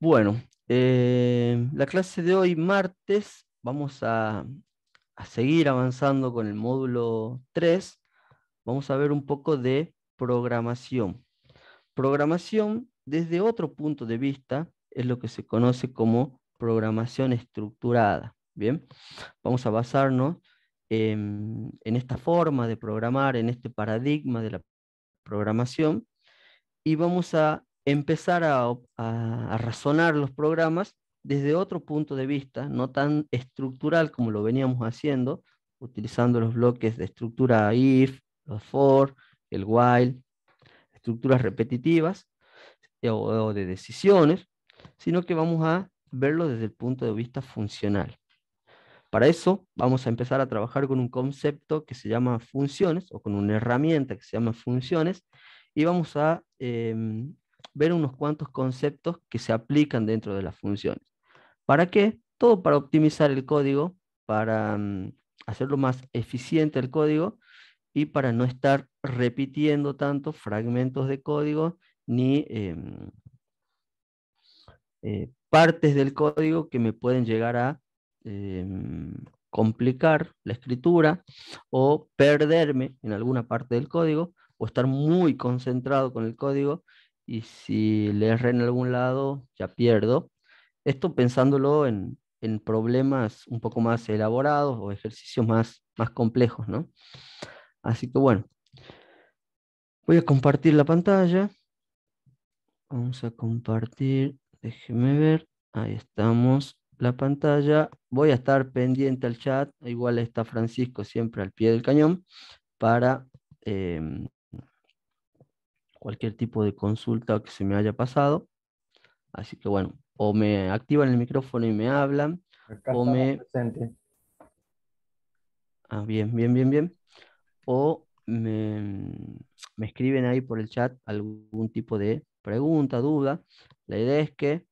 Bueno, eh, la clase de hoy, martes, vamos a, seguir avanzando con el módulo 3. Vamos a ver un poco de programación. Programación desde otro punto de vista es lo que se conoce como programación estructurada. Bien, vamos a basarnos en esta forma de programar, en este paradigma de la programación y vamos a empezar a, razonar los programas desde otro punto de vista, no tan estructural como lo veníamos haciendo, utilizando los bloques de estructura if, los for, el while, estructuras repetitivas eh, o, de decisiones, sino que vamos a verlo desde el punto de vista funcional. Para eso vamos a empezar a trabajar con un concepto que se llama funciones o con una herramienta que se llama funciones y vamos a em, ver unos cuantos conceptos que se aplican dentro de las funciones. ¿Para qué? Todo para optimizar el código, para mm, hacerlo más eficiente el código y para no estar repitiendo tanto fragmentos de código ni em, eh, partes del código que me pueden llegar a em, complicar la escritura o perderme en alguna parte del código o estar muy concentrado con el código y si le erré en algún lado, ya pierdo. Esto pensándolo en, problemas un poco más elaborados o ejercicios más, más complejos, ¿no? Así que bueno, voy a compartir la pantalla. Vamos a compartir, déjeme ver, ahí estamos, la pantalla. Voy a estar pendiente al chat, igual está Francisco siempre al pie del cañón, para em, cualquier tipo de consulta que se me haya pasado. Así que bueno, o me activan el micrófono y me hablan, o me... Ah, bien, bien, bien, bien. O me, me escriben ahí por el chat algún tipo de pregunta, duda. La idea es que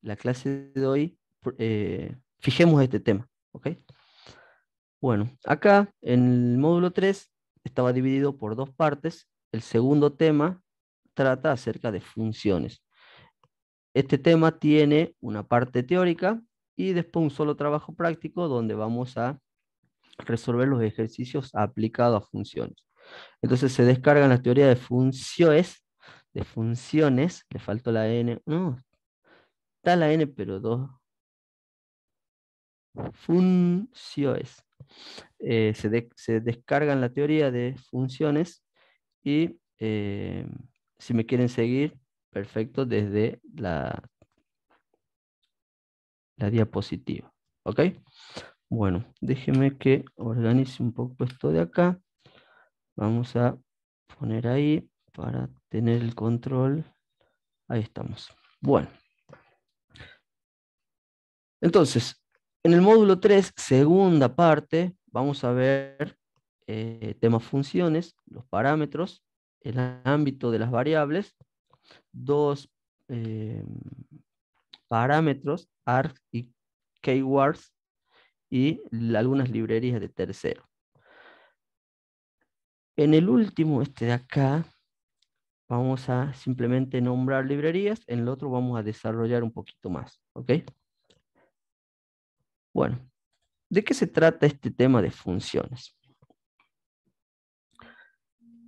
la clase de hoy eh, fijemos este tema, ¿ok? Bueno, acá en el módulo 3 estaba dividido por dos partes. El segundo tema trata acerca de funciones. Este tema tiene una parte teórica y después un solo trabajo práctico donde vamos a resolver los ejercicios aplicados a funciones. Entonces se descarga la teoría de funciones, de funciones, le faltó la n, no, está la n pero dos funciones. Eh, se, descarga en la teoría de funciones y eh, si me quieren seguir, perfecto, desde la, la diapositiva. ¿Ok? Bueno, déjenme que organice un poco esto de acá. Vamos a poner ahí para tener el control. Ahí estamos. Bueno. Entonces, en el módulo 3, segunda parte, vamos a ver eh, temas funciones, los parámetros, el ámbito de las variables, dos em, parámetros, arc y keywords, y algunas librerías de tercero. En el último, este de acá, vamos a simplemente nombrar librerías, en el otro vamos a desarrollar un poquito más, ¿ok? Bueno, ¿de qué se trata este tema de funciones?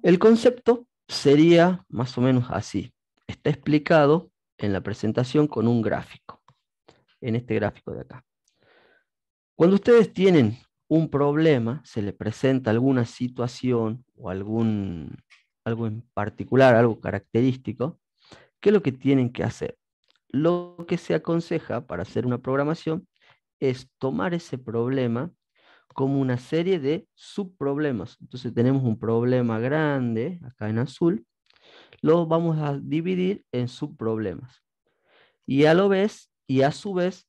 El concepto sería más o menos así. Está explicado en la presentación con un gráfico, en este gráfico de acá. Cuando ustedes tienen un problema, se les presenta alguna situación o algún, algo en particular, algo característico, ¿qué es lo que tienen que hacer? Lo que se aconseja para hacer una programación es tomar ese problema como una serie de subproblemas. Entonces tenemos un problema grande, acá en azul, lo vamos a dividir en subproblemas. Y a lo ves y a su vez,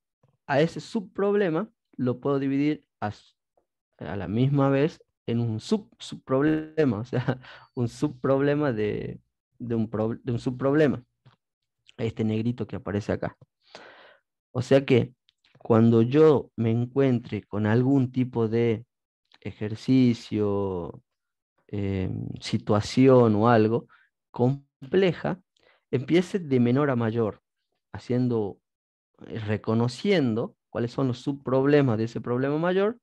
a ese subproblema lo puedo dividir a, la misma vez en un sub, subproblema, o sea, un subproblema de, de, un de un subproblema. Este negrito que aparece acá. O sea que cuando yo me encuentre con algún tipo de ejercicio, em, situación o algo compleja, empiece de menor a mayor, haciendo, eh, reconociendo cuáles son los subproblemas de ese problema mayor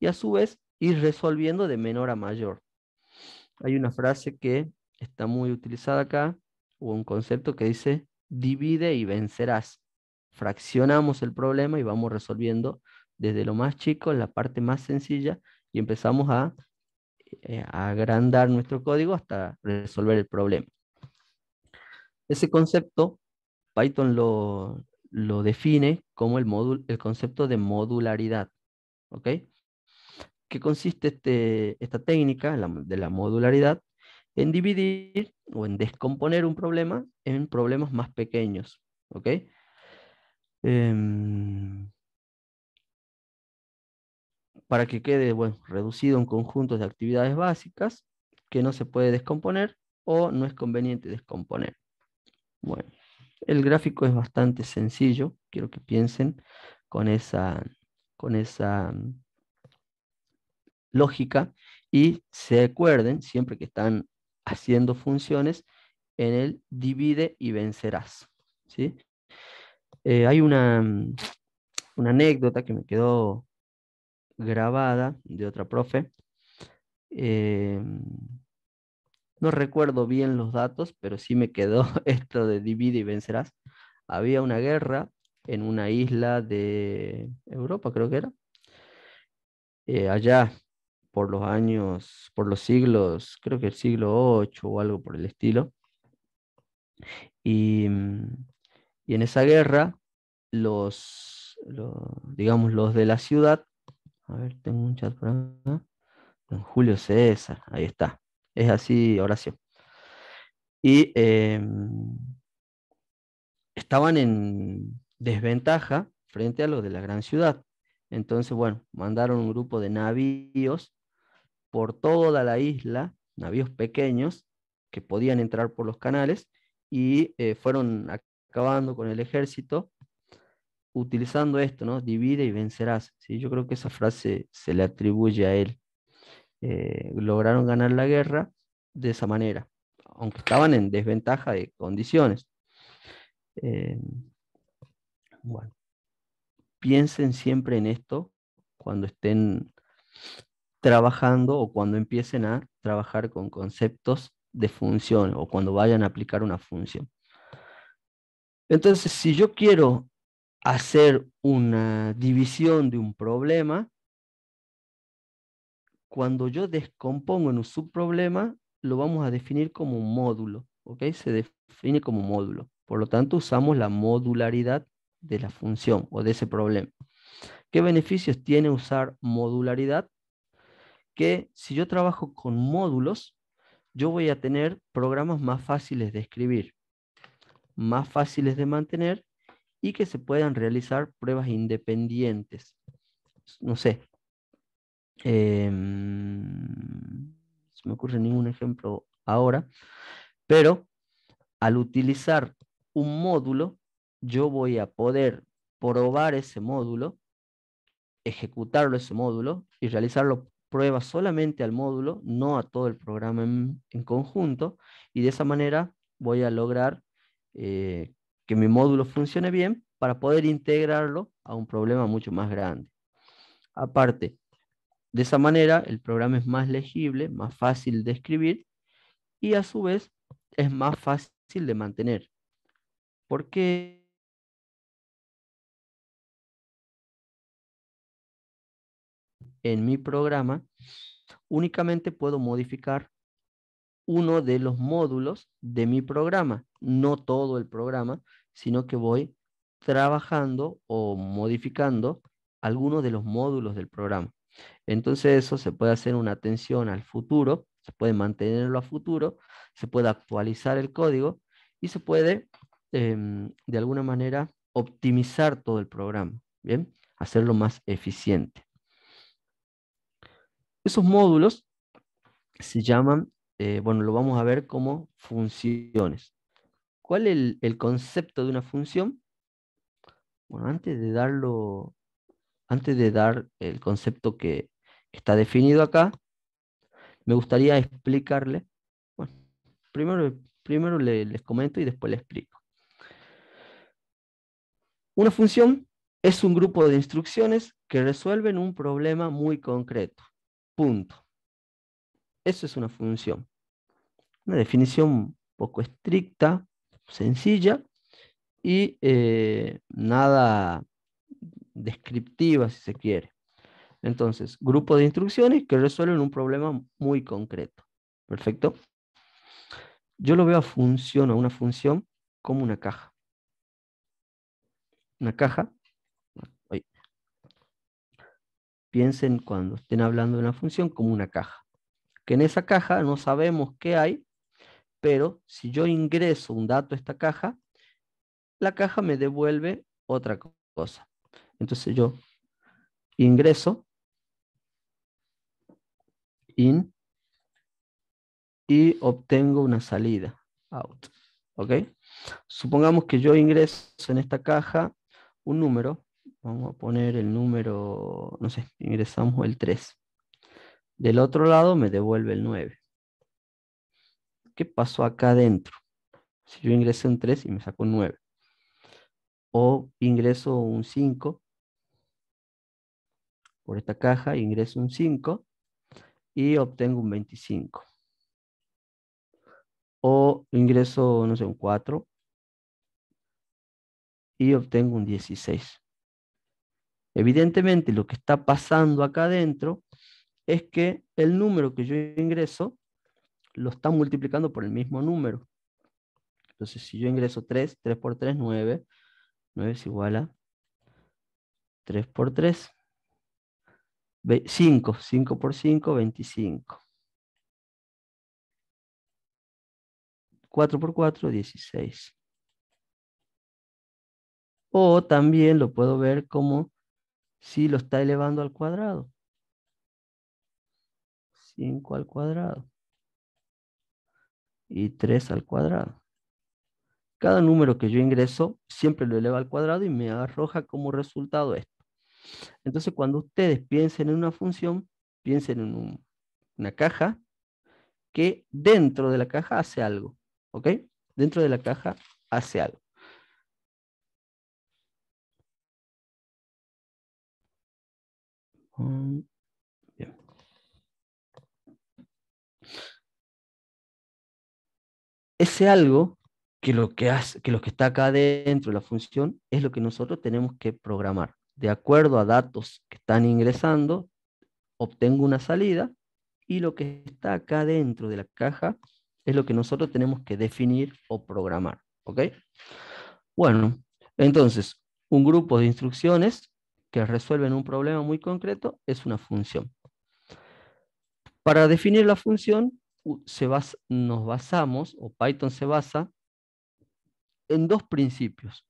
y a su vez ir resolviendo de menor a mayor. Hay una frase que está muy utilizada acá, o un concepto que dice, divide y vencerás fraccionamos el problema y vamos resolviendo desde lo más chico, la parte más sencilla, y empezamos a, eh, agrandar nuestro código hasta resolver el problema. Ese concepto, Python lo, define como el, concepto de modularidad. ¿Ok? ¿Qué consiste este, esta técnica de la modularidad? En dividir o en descomponer un problema en problemas más pequeños. ¿Ok? Em, para que quede reducido un conjunto de actividades básicas que no se puede descomponer o no es conveniente descomponer. Bueno, el gráfico es bastante sencillo, quiero que piensen con esa, con esa mm, lógica y se acuerden siempre que están haciendo funciones en el divide y vencerás. ¿sí? Eh, hay mm, una, anécdota que me quedó grabada de otra profe. Eh, no recuerdo bien los datos, pero sí me quedó esto de divide y vencerás. Había una guerra en una isla de Europa, creo que era. Eh, allá por los años, por los siglos, creo que el siglo VIII o algo por el estilo. Y mm, y en esa guerra, los, digamos, los de la ciudad, a ver, tengo un chat por acá, Julio César, ahí está, es así, Horacio. Y em, estaban en desventaja frente a los de la gran ciudad. Entonces, bueno, mandaron un grupo de navíos por toda la isla, navíos pequeños que podían entrar por los canales y eh, fueron fueron acabando con el ejército, utilizando esto, ¿no? Divide y vencerás. ¿sí? Yo creo que esa frase se le atribuye a él. Eh, lograron ganar la guerra de esa manera, aunque estaban en desventaja de condiciones. Eh, bueno, piensen siempre en esto cuando estén trabajando o cuando empiecen a trabajar con conceptos de función o cuando vayan a aplicar una función. Entonces, si yo quiero hacer una división de un problema, cuando yo descompongo en un subproblema, lo vamos a definir como un módulo, ¿ok? Se define como módulo. Por lo tanto, usamos la modularidad de la función o de ese problema. ¿Qué beneficios tiene usar modularidad? Que si yo trabajo con módulos, yo voy a tener programas más fáciles de escribir más fáciles de mantener y que se puedan realizar pruebas independientes. No sé. No em, me ocurre ningún ejemplo ahora, pero al utilizar un módulo, yo voy a poder probar ese módulo, ejecutarlo ese módulo y realizarlo pruebas solamente al módulo, no a todo el programa en conjunto, y de esa manera voy a lograr eh, que mi módulo funcione bien para poder integrarlo a un problema mucho más grande. Aparte, de esa manera el programa es más legible, más fácil de escribir y a su vez es más fácil de mantener. porque en mi programa, únicamente puedo modificar uno de los módulos de mi programa, no todo el programa, sino que voy trabajando o modificando algunos de los módulos del programa. Entonces eso se puede hacer una atención al futuro, se puede mantenerlo a futuro, se puede actualizar el código y se puede em, de alguna manera optimizar todo el programa, ¿bien? Hacerlo más eficiente. Esos módulos se llaman eh, bueno, lo vamos a ver como funciones. ¿Cuál es el, concepto de una función? Bueno, antes de darlo, antes de dar el concepto que, está definido acá, me gustaría explicarle. Bueno, primero, primero les comento y después les explico. Una función es un grupo de instrucciones que resuelven un problema muy concreto. Punto. Eso es una función. Una definición poco estricta, sencilla y eh, nada descriptiva si se quiere. Entonces, grupo de instrucciones que resuelven un problema muy concreto. Perfecto. Yo lo veo a función, a una función, como una caja. Una caja. Piensen cuando estén hablando de una función como una caja. Que en esa caja no sabemos qué hay, pero si yo ingreso un dato a esta caja, la caja me devuelve otra cosa. Entonces yo ingreso in y obtengo una salida out. ¿Ok? Supongamos que yo ingreso en esta caja un número. Vamos a poner el número, no sé, ingresamos el 3. Del otro lado me devuelve el 9. ¿qué pasó acá adentro? Si yo ingreso un 3 y me saco un 9. O ingreso un 5 por esta caja, ingreso un 5 y obtengo un 25. O ingreso, no sé, un 4 y obtengo un 16. Evidentemente lo que está pasando acá adentro es que el número que yo ingreso lo está multiplicando por el mismo número. Entonces, si yo ingreso 3, 3 por 3, 9. 9 es igual a 3 por 3. 5, 5 por 5, 25. 4 por 4, 16. O también lo puedo ver como si lo está elevando al cuadrado. 5 al cuadrado y 3 al cuadrado. Cada número que yo ingreso siempre lo eleva al cuadrado y me arroja como resultado esto. Entonces cuando ustedes piensen en una función, piensen en una caja que dentro de la caja hace algo. ¿Ok? Dentro de la caja hace algo. Mm. ese algo que lo que, hace, que lo que está acá dentro de la función es lo que nosotros tenemos que programar. De acuerdo a datos que están ingresando, obtengo una salida y lo que está acá dentro de la caja es lo que nosotros tenemos que definir o programar. ¿Ok? Bueno, entonces, un grupo de instrucciones que resuelven un problema muy concreto es una función. Para definir la función, nos basamos, o Python se basa, en dos principios.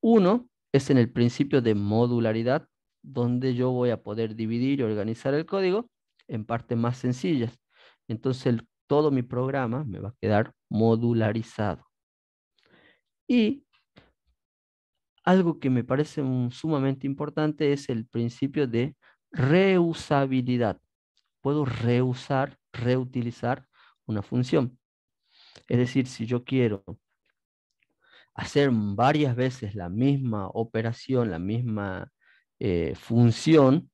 Uno es en el principio de modularidad, donde yo voy a poder dividir y organizar el código en partes más sencillas. Entonces todo mi programa me va a quedar modularizado. Y algo que me parece sumamente importante es el principio de reusabilidad puedo reusar, reutilizar una función. Es decir, si yo quiero hacer varias veces la misma operación, la misma eh, función,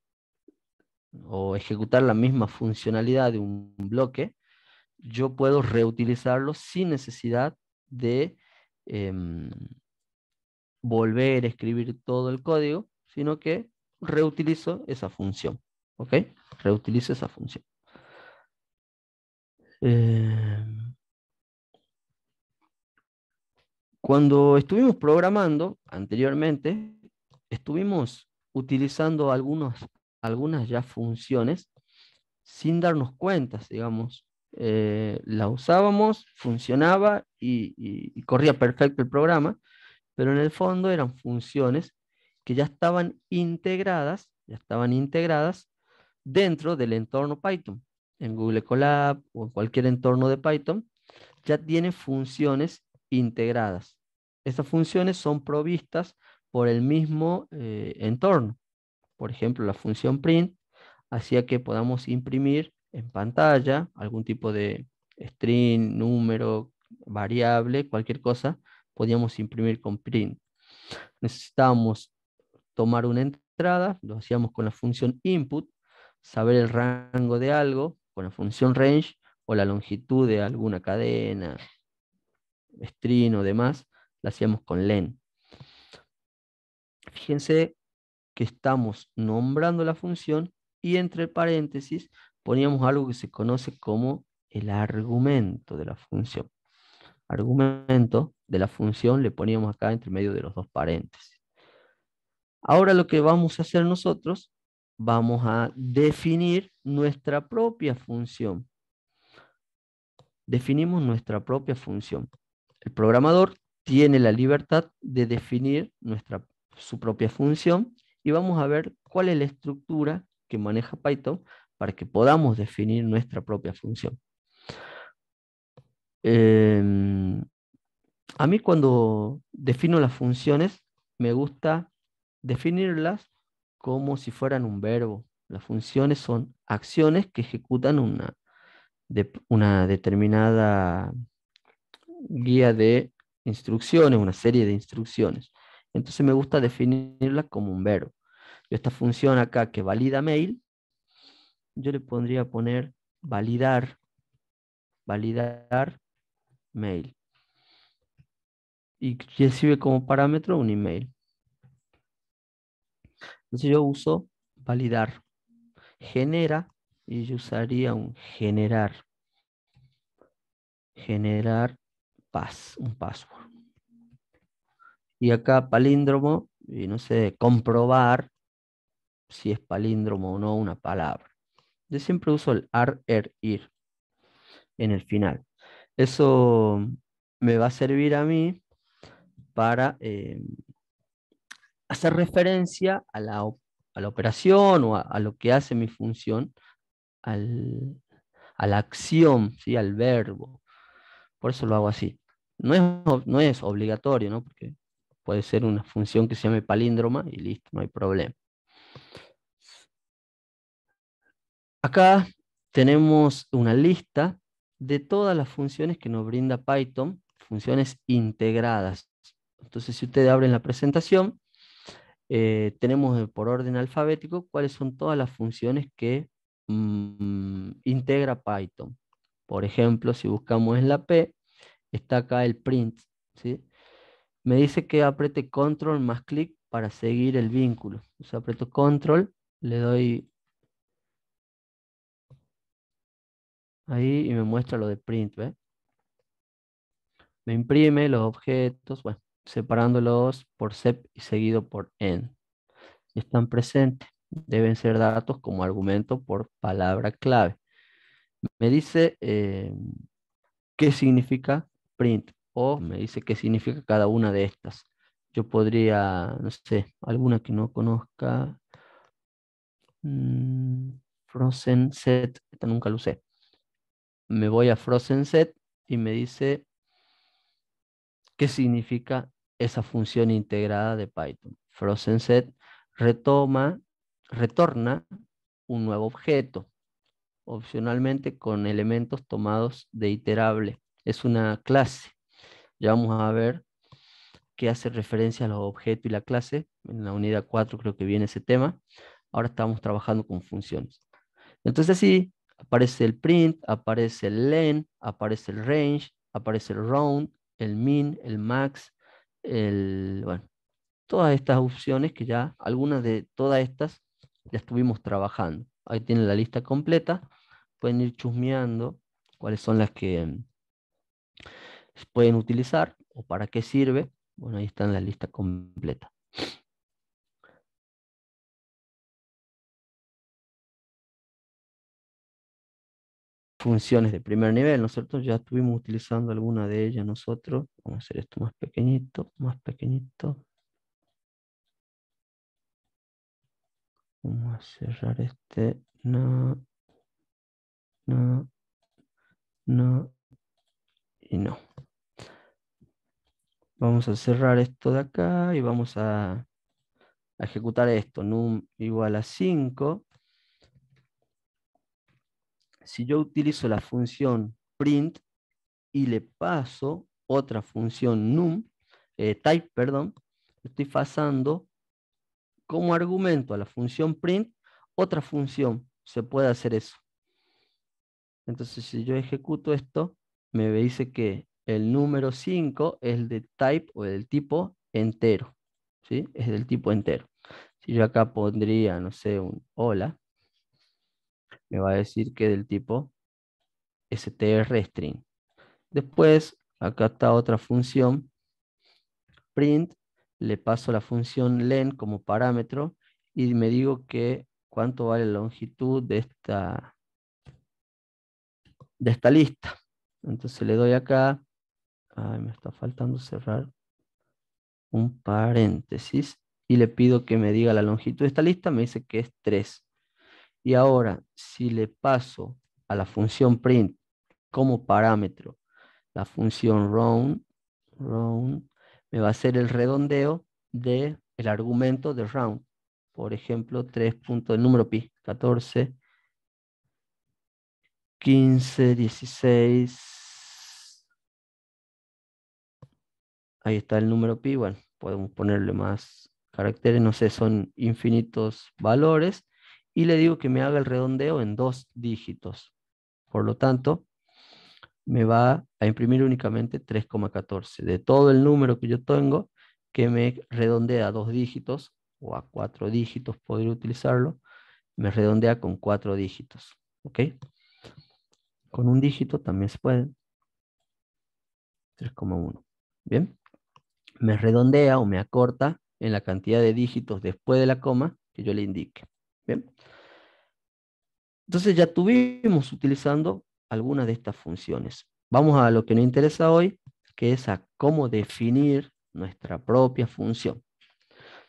o ejecutar la misma funcionalidad de un bloque, yo puedo reutilizarlo sin necesidad de em, volver a escribir todo el código, sino que reutilizo esa función. ¿Ok? reutilice esa función. Eh, cuando estuvimos programando anteriormente, estuvimos utilizando algunas ya funciones sin darnos cuenta, digamos. Eh, la usábamos, funcionaba y corría perfecto el programa, pero en el fondo eran funciones que ya estaban integradas, ya estaban integradas dentro del entorno Python, en Google Colab o en cualquier entorno de Python, ya tiene funciones integradas. Estas funciones son provistas por el mismo eh, entorno. Por ejemplo, la función print hacía que podamos imprimir en pantalla algún tipo de string, número, variable, cualquier cosa, podíamos imprimir con print. Necesitábamos tomar una entrada, lo hacíamos con la función input, saber el rango de algo con la función range o la longitud de alguna cadena, string o demás, la hacíamos con len. Fíjense que estamos nombrando la función y entre paréntesis poníamos algo que se conoce como el argumento de la función. Argumento de la función le poníamos acá entre medio de los dos paréntesis. Ahora lo que vamos a hacer nosotros vamos a definir nuestra propia función. Definimos nuestra propia función. El programador tiene la libertad de definir su propia función y vamos a ver cuál es la estructura que maneja Python para que podamos definir nuestra propia función. Em, a mí cuando defino las funciones me gusta definirlas como si fueran un verbo. Las funciones son acciones que ejecutan una, de, una determinada guía de instrucciones, una serie de instrucciones. Entonces me gusta definirla como un verbo. Yo esta función acá que valida mail, yo le pondría poner validar, validar mail. Y recibe como parámetro un email. Entonces yo uso validar, genera, y yo usaría un generar. Generar pas un password. Y acá palíndromo, y no sé, comprobar si es palíndromo o no una palabra. Yo siempre uso el ar, er, ir en el final. Eso me va a servir a mí para em, hacer referencia a la, operación o a, lo que hace mi función, al, a la acción, ¿sí? al verbo. Por eso lo hago así. No es, no es obligatorio, ¿no? porque puede ser una función que se llame palíndroma y listo, no hay problema. Acá tenemos una lista de todas las funciones que nos brinda Python, funciones integradas. Entonces, si ustedes abren la presentación, eh, tenemos por orden alfabético cuáles son todas las funciones que mm, integra Python. Por ejemplo, si buscamos en la P, está acá el print. ¿sí? Me dice que apriete control más clic para seguir el vínculo. O aprieto control, le doy ahí y me muestra lo de print. Me imprime los objetos, bueno, separándolos por sep y seguido por en. están presentes, deben ser datos como argumento por palabra clave. Me dice eh, qué significa print o me dice qué significa cada una de estas. Yo podría, no sé, alguna que no conozca. Mm, frozen set, esta nunca lo usé. Me voy a Frozen set y me dice qué significa esa función integrada de Python. FrozenSet retoma, retorna un nuevo objeto, opcionalmente con elementos tomados de iterable. Es una clase. Ya vamos a ver qué hace referencia a los objetos y la clase. En la unidad 4 creo que viene ese tema. Ahora estamos trabajando con funciones. Entonces así aparece el print, aparece el len, aparece el range, aparece el round, el min, el max, el, todas estas opciones que ya, algunas de todas estas ya estuvimos trabajando. Ahí tienen la lista completa, pueden ir chusmeando cuáles son las que mm, pueden utilizar o para qué sirve. Bueno, ahí está la lista completa. funciones de primer nivel, ¿no es cierto? Ya estuvimos utilizando alguna de ellas nosotros. Vamos a hacer esto más pequeñito, más pequeñito. Vamos a cerrar este. No, no, no y no. Vamos a cerrar esto de acá y vamos a, ejecutar esto. Num igual a 5 si yo utilizo la función print y le paso otra función num, eh, type, perdón, estoy pasando como argumento a la función print otra función. Se puede hacer eso. Entonces, si yo ejecuto esto, me dice que el número 5 es de type o del tipo entero. ¿sí? Es del tipo entero. Si yo acá pondría, no sé, un hola, me va a decir que del tipo string Después, acá está otra función, print, le paso la función len como parámetro y me digo que cuánto vale la longitud de esta, de esta lista. Entonces le doy acá, me está faltando cerrar un paréntesis y le pido que me diga la longitud de esta lista, me dice que es 3. Y ahora, si le paso a la función print como parámetro la función round, round me va a hacer el redondeo del el argumento de round. Por ejemplo, 3 puntos, del número pi, 14, 15, 16. Ahí está el número pi, bueno, podemos ponerle más caracteres, no sé, son infinitos valores y le digo que me haga el redondeo en dos dígitos. Por lo tanto, me va a imprimir únicamente 3,14 de todo el número que yo tengo, que me redondea a dos dígitos o a cuatro dígitos, podría utilizarlo, me redondea con cuatro dígitos. ¿Ok? Con un dígito también se puede. 3,1. Bien. Me redondea o me acorta en la cantidad de dígitos después de la coma que yo le indique. Bien. Entonces ya tuvimos utilizando algunas de estas funciones. Vamos a lo que nos interesa hoy, que es a cómo definir nuestra propia función.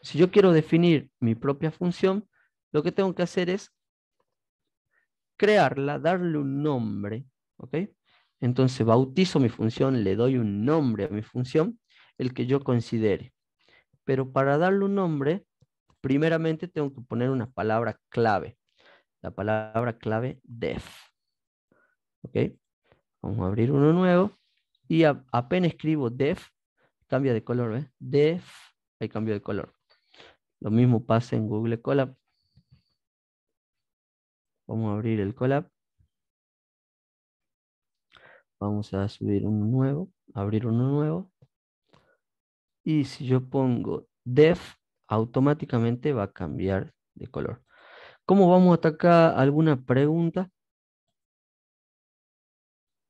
Si yo quiero definir mi propia función, lo que tengo que hacer es crearla, darle un nombre, ¿ok? Entonces bautizo mi función, le doy un nombre a mi función, el que yo considere. Pero para darle un nombre, Primeramente tengo que poner una palabra clave. La palabra clave def. ¿Ok? Vamos a abrir uno nuevo. Y apenas escribo def, cambia de color, ¿ves? ¿eh? Def, hay cambio de color. Lo mismo pasa en Google Colab. Vamos a abrir el Colab. Vamos a subir uno nuevo, abrir uno nuevo. Y si yo pongo def automáticamente va a cambiar de color. ¿Cómo vamos hasta acá? ¿Alguna pregunta?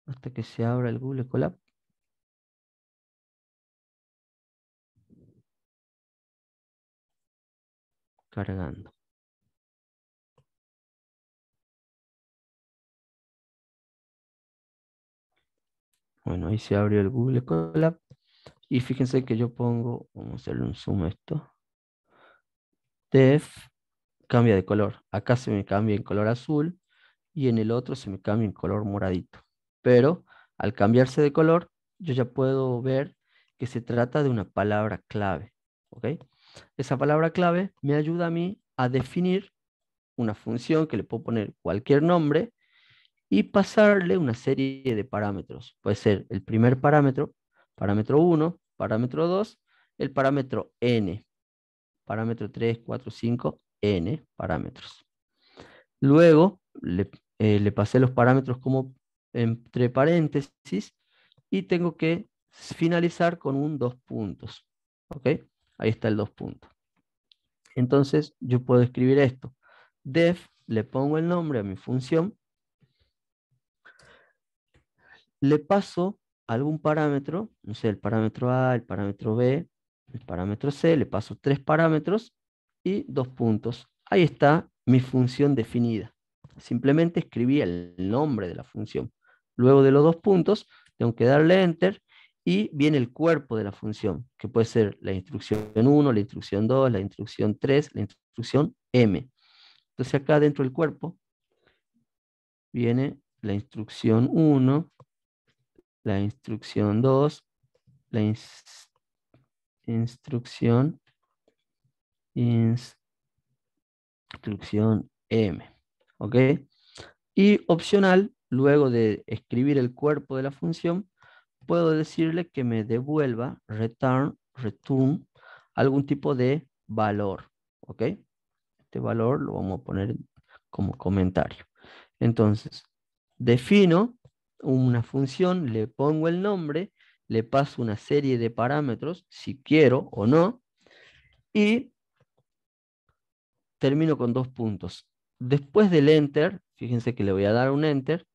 Hasta que se abra el Google Colab. Cargando. Bueno, ahí se abrió el Google Colab. Y fíjense que yo pongo, vamos a hacerle un zoom esto def cambia de color. Acá se me cambia en color azul y en el otro se me cambia en color moradito. Pero al cambiarse de color, yo ya puedo ver que se trata de una palabra clave. ¿ok? Esa palabra clave me ayuda a mí a definir una función que le puedo poner cualquier nombre y pasarle una serie de parámetros. Puede ser el primer parámetro, parámetro 1, parámetro 2, el parámetro n parámetro 3, 4, 5, n parámetros. Luego eh, le, pasé los parámetros como entre paréntesis y tengo que finalizar con un dos puntos. ¿Ok? Ahí está el dos puntos. Entonces yo puedo escribir esto. Def, le pongo el nombre a mi función. Le paso algún parámetro, no sé, el parámetro A, el parámetro B, el parámetro C, le paso tres parámetros y dos puntos. Ahí está mi función definida. Simplemente escribí el nombre de la función. Luego de los dos puntos, tengo que darle Enter y viene el cuerpo de la función, que puede ser la instrucción 1, la instrucción 2, la instrucción 3, la instrucción M. Entonces acá dentro del cuerpo viene la instrucción 1, la instrucción 2, la instrucción instrucción, instrucción M. ¿Ok? Y opcional, luego de escribir el cuerpo de la función, puedo decirle que me devuelva return, return, algún tipo de valor. ¿Ok? Este valor lo vamos a poner como comentario. Entonces, defino una función, le pongo el nombre le paso una serie de parámetros, si quiero o no, y termino con dos puntos. Después del enter, fíjense que le voy a dar un enter,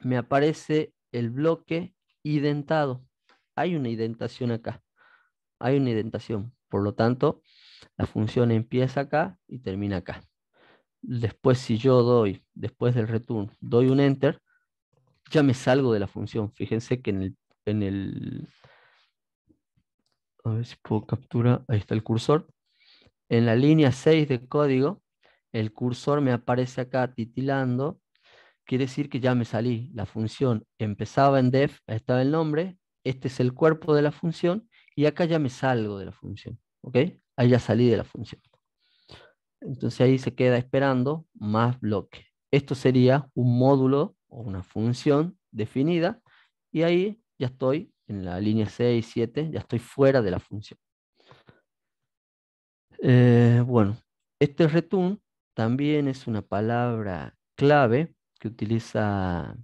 me aparece el bloque identado. Hay una identación acá. Hay una identación. Por lo tanto, la función empieza acá y termina acá. Después, si yo doy, después del return, doy un enter, ya me salgo de la función. Fíjense que en el en el... A ver si puedo capturar. Ahí está el cursor. En la línea 6 de código, el cursor me aparece acá titilando. Quiere decir que ya me salí. La función empezaba en def, ahí estaba el nombre. Este es el cuerpo de la función. Y acá ya me salgo de la función. ¿Ok? Ahí ya salí de la función. Entonces ahí se queda esperando más bloque. Esto sería un módulo o una función definida y ahí ya estoy en la línea 6, 7, ya estoy fuera de la función. Eh, bueno, este return también es una palabra clave que utiliza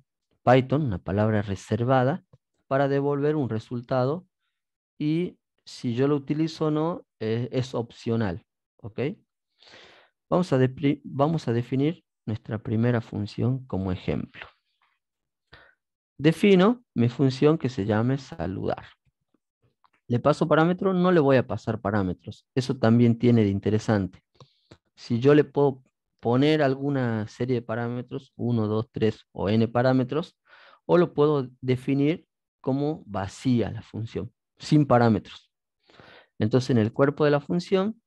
Python, una palabra reservada, para devolver un resultado y si yo lo utilizo o no eh, es opcional. ¿ok? Vamos a, vamos a definir nuestra primera función como ejemplo. Defino mi función que se llame saludar. Le paso parámetro, no le voy a pasar parámetros. Eso también tiene de interesante. Si yo le puedo poner alguna serie de parámetros, 1, 2, 3 o n parámetros, o lo puedo definir como vacía la función, sin parámetros. Entonces en el cuerpo de la función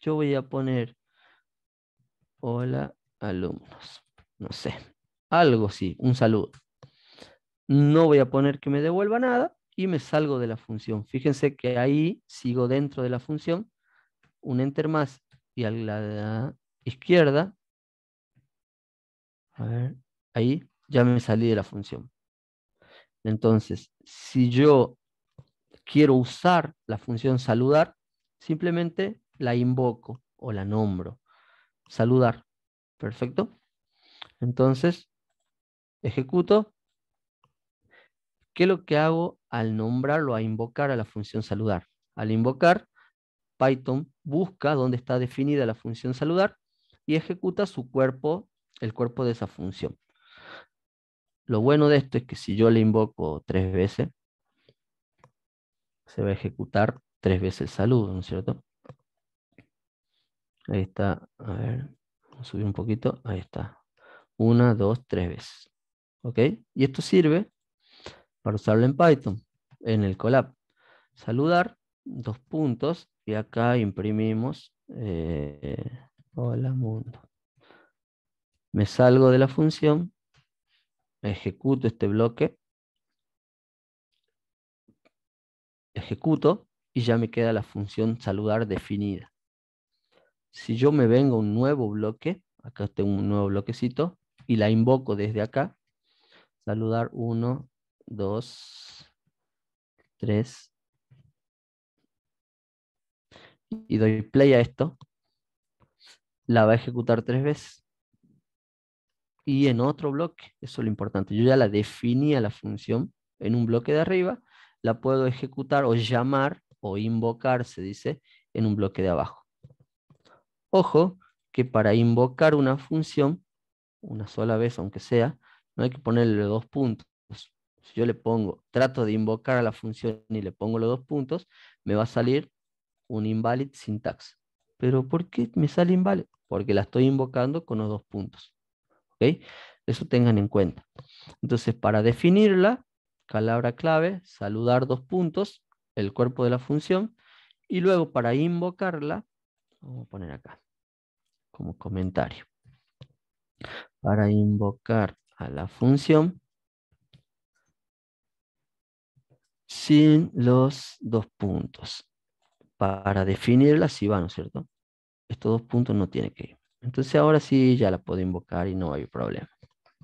yo voy a poner hola alumnos, no sé, algo sí, un saludo no voy a poner que me devuelva nada y me salgo de la función. Fíjense que ahí sigo dentro de la función, un enter más y a la izquierda, a ver, ahí ya me salí de la función. Entonces, si yo quiero usar la función saludar, simplemente la invoco o la nombro. Saludar. Perfecto. Entonces, ejecuto ¿Qué es lo que hago al nombrarlo, a invocar a la función saludar? Al invocar, Python busca dónde está definida la función saludar y ejecuta su cuerpo, el cuerpo de esa función. Lo bueno de esto es que si yo le invoco tres veces, se va a ejecutar tres veces el saludo, ¿no es cierto? Ahí está, a ver, subí un poquito, ahí está. Una, dos, tres veces. ¿Ok? Y esto sirve para usarlo en Python, en el Colab. Saludar, dos puntos, y acá imprimimos, eh, hola mundo. Me salgo de la función, ejecuto este bloque, ejecuto y ya me queda la función saludar definida. Si yo me vengo a un nuevo bloque, acá tengo un nuevo bloquecito, y la invoco desde acá, saludar 1, dos, tres. Y doy play a esto. La va a ejecutar tres veces. Y en otro bloque, eso es lo importante. Yo ya la definí a la función en un bloque de arriba. La puedo ejecutar o llamar o invocar, se dice, en un bloque de abajo. Ojo que para invocar una función, una sola vez aunque sea, no hay que ponerle dos puntos, si yo le pongo, trato de invocar a la función y le pongo los dos puntos, me va a salir un invalid syntax. ¿Pero por qué me sale invalid? Porque la estoy invocando con los dos puntos. ¿Ok? Eso tengan en cuenta. Entonces, para definirla, palabra clave, saludar dos puntos, el cuerpo de la función, y luego para invocarla, vamos a poner acá, como comentario. Para invocar a la función, sin los dos puntos. Para definirla Si va, ¿no es cierto? Estos dos puntos no tienen que ir. Entonces ahora sí ya la puedo invocar y no hay problema.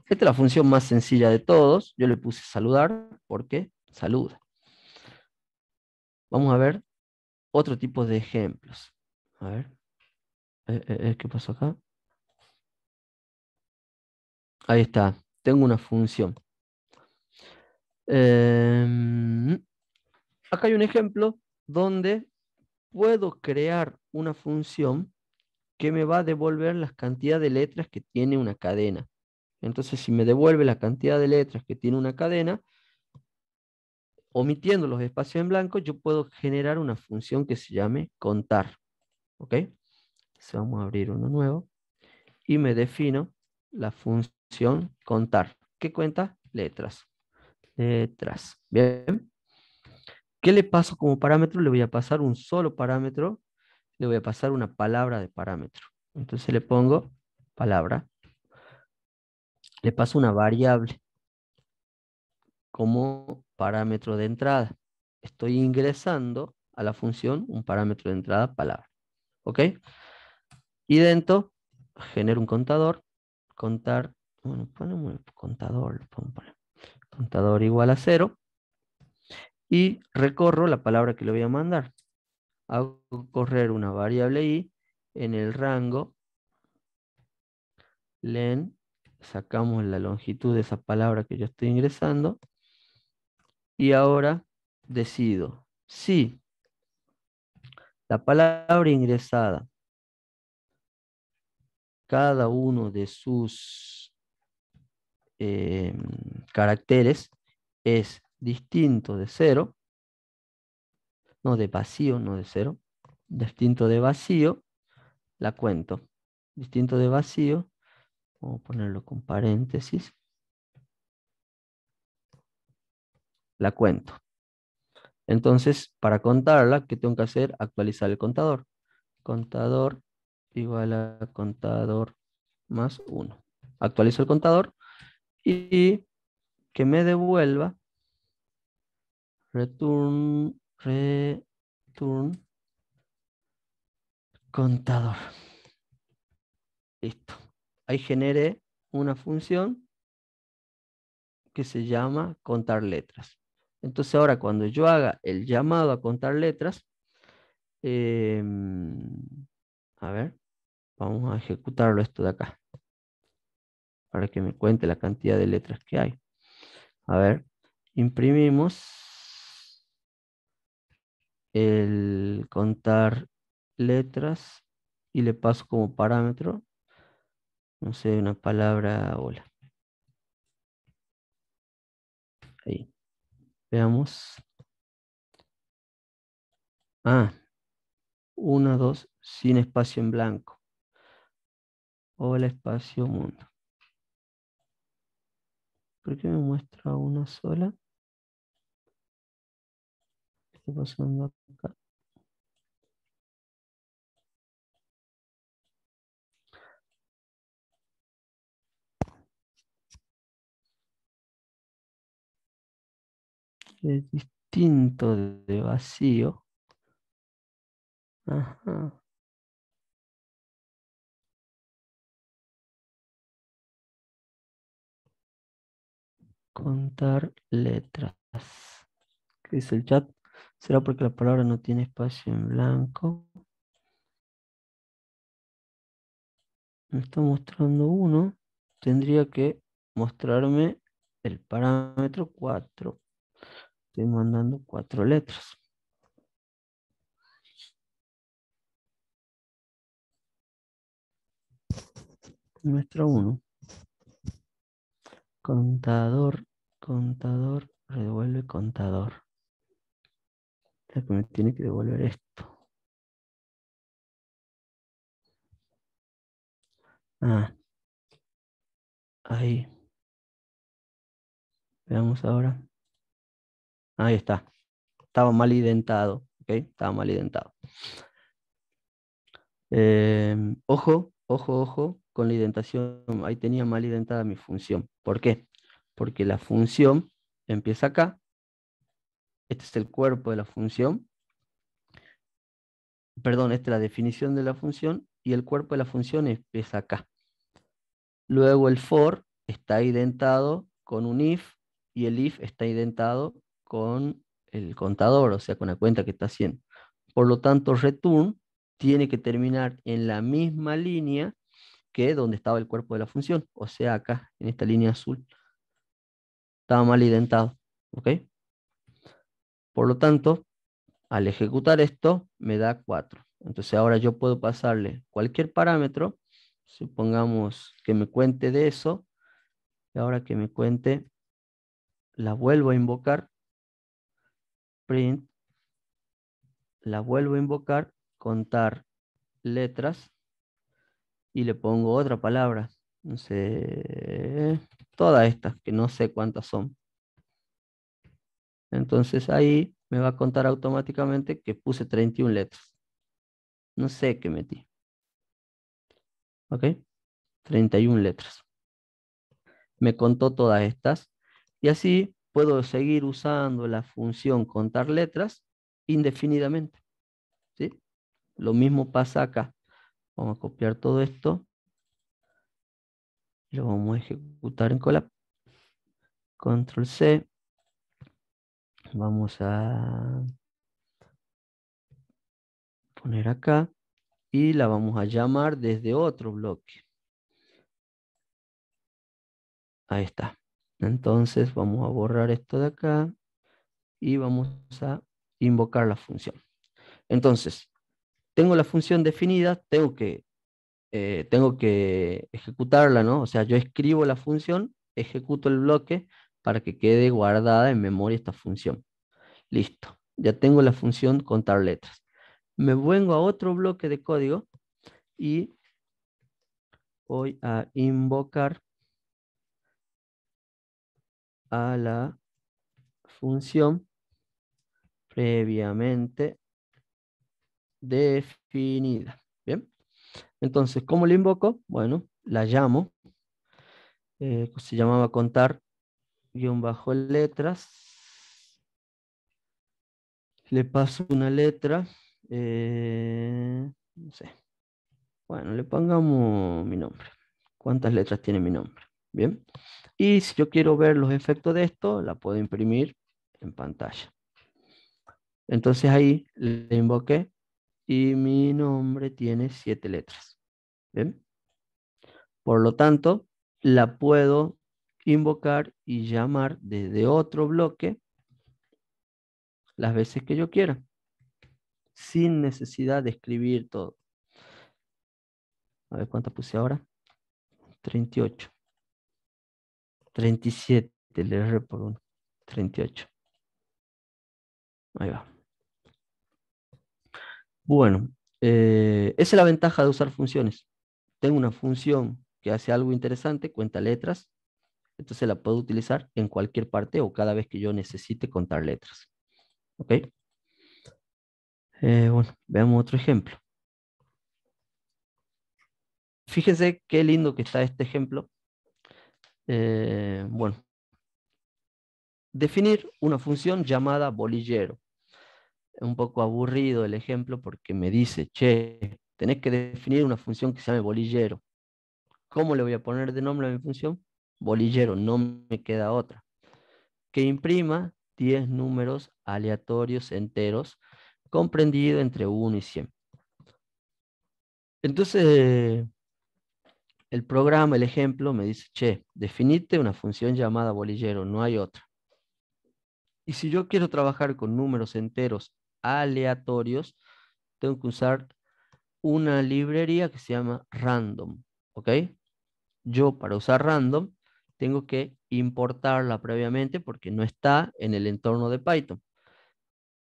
Esta es la función más sencilla de todos. Yo le puse saludar porque saluda. Vamos a ver otro tipo de ejemplos. A ver. Eh, eh, eh, ¿Qué pasó acá? Ahí está. Tengo una función. Em, acá hay un ejemplo donde puedo crear una función que me va a devolver la cantidad de letras que tiene una cadena. Entonces, si me devuelve la cantidad de letras que tiene una cadena, omitiendo los espacios en blanco, yo puedo generar una función que se llame contar. ¿Ok? vamos a abrir uno nuevo y me defino la función contar. Que cuenta? Letras. Detrás. Eh, Bien. ¿Qué le paso como parámetro? Le voy a pasar un solo parámetro. Le voy a pasar una palabra de parámetro. Entonces le pongo palabra. Le paso una variable como parámetro de entrada. Estoy ingresando a la función un parámetro de entrada palabra. ¿Ok? Y dentro genero un contador. Contar. Bueno, ponemos contador contador igual a cero. y recorro la palabra que le voy a mandar. Hago correr una variable i en el rango len, sacamos la longitud de esa palabra que yo estoy ingresando, y ahora decido si la palabra ingresada, cada uno de sus eh, caracteres es distinto de cero, no de vacío, no de cero, distinto de vacío, la cuento. Distinto de vacío, vamos a ponerlo con paréntesis, la cuento. Entonces, para contarla, ¿qué tengo que hacer? Actualizar el contador. Contador igual a contador más uno Actualizo el contador y que me devuelva return, return contador. Listo. Ahí generé una función que se llama contar letras. Entonces ahora cuando yo haga el llamado a contar letras, em, a ver, vamos a ejecutarlo esto de acá para que me cuente la cantidad de letras que hay. A ver, imprimimos el contar letras y le paso como parámetro, no sé, una palabra hola. Ahí. Veamos. Ah, una, dos, sin espacio en blanco. Hola, espacio, mundo. ¿Por qué me muestra una sola? ¿Qué está pasando acá? Es distinto de vacío. Ajá. contar letras. ¿Qué dice el chat? ¿Será porque la palabra no tiene espacio en blanco? Me está mostrando uno. Tendría que mostrarme el parámetro 4. Estoy mandando cuatro letras. Nuestro uno. Contador contador, revuelve contador. O me tiene que devolver esto. Ah. Ahí. Veamos ahora. Ahí está. Estaba mal identado. ¿ok? Estaba mal identado. Em, ojo, ojo, ojo con la identación. Ahí tenía mal identada mi función. ¿Por qué? porque la función empieza acá. Este es el cuerpo de la función. Perdón, esta es la definición de la función y el cuerpo de la función empieza acá. Luego el for está identado con un if y el if está identado con el contador, o sea, con la cuenta que está haciendo. Por lo tanto, return tiene que terminar en la misma línea que donde estaba el cuerpo de la función, o sea, acá, en esta línea azul estaba mal identado. ¿Ok? Por lo tanto, al ejecutar esto, me da cuatro. Entonces ahora yo puedo pasarle cualquier parámetro, supongamos que me cuente de eso, y ahora que me cuente, la vuelvo a invocar, print, la vuelvo a invocar, contar letras, y le pongo otra palabra, no sé, todas estas, que no sé cuántas son. Entonces ahí me va a contar automáticamente que puse 31 letras. No sé qué metí. ¿Ok? 31 letras. Me contó todas estas. Y así puedo seguir usando la función contar letras indefinidamente. ¿Sí? Lo mismo pasa acá. Vamos a copiar todo esto. Lo vamos a ejecutar en Colab. Control C. Vamos a poner acá y la vamos a llamar desde otro bloque. Ahí está. Entonces vamos a borrar esto de acá y vamos a invocar la función. Entonces, tengo la función definida, tengo que eh, tengo que ejecutarla, ¿no? O sea, yo escribo la función, ejecuto el bloque para que quede guardada en memoria esta función. Listo, ya tengo la función contar letras. Me vengo a otro bloque de código y voy a invocar a la función previamente definida. Bien. Entonces, ¿cómo le invoco? Bueno, la llamo. Eh, pues, se llamaba contar guión bajo letras. Le paso una letra. Eh, no sé. Bueno, le pongamos mi nombre. ¿Cuántas letras tiene mi nombre? Bien. Y si yo quiero ver los efectos de esto, la puedo imprimir en pantalla. Entonces ahí le invoqué y mi nombre tiene siete letras. ¿Ven? Por lo tanto, la puedo invocar y llamar desde otro bloque las veces que yo quiera, sin necesidad de escribir todo. A ver cuánta puse ahora. 38. 37, le R por uno. 38. Ahí va. Bueno, eh, esa es la ventaja de usar funciones. Tengo una función que hace algo interesante, cuenta letras, entonces la puedo utilizar en cualquier parte o cada vez que yo necesite contar letras. ¿Ok? Eh, bueno, veamos otro ejemplo. Fíjense qué lindo que está este ejemplo. Eh, bueno, definir una función llamada bolillero un poco aburrido el ejemplo porque me dice, che, tenés que definir una función que se llame bolillero. ¿Cómo le voy a poner de nombre a mi función? Bolillero, no me queda otra. Que imprima 10 números aleatorios enteros comprendido entre 1 y 100. Entonces, el programa, el ejemplo, me dice, che, definite una función llamada bolillero, no hay otra. Y si yo quiero trabajar con números enteros aleatorios, tengo que usar una librería que se llama random, ¿ok? Yo para usar random tengo que importarla previamente porque no está en el entorno de Python.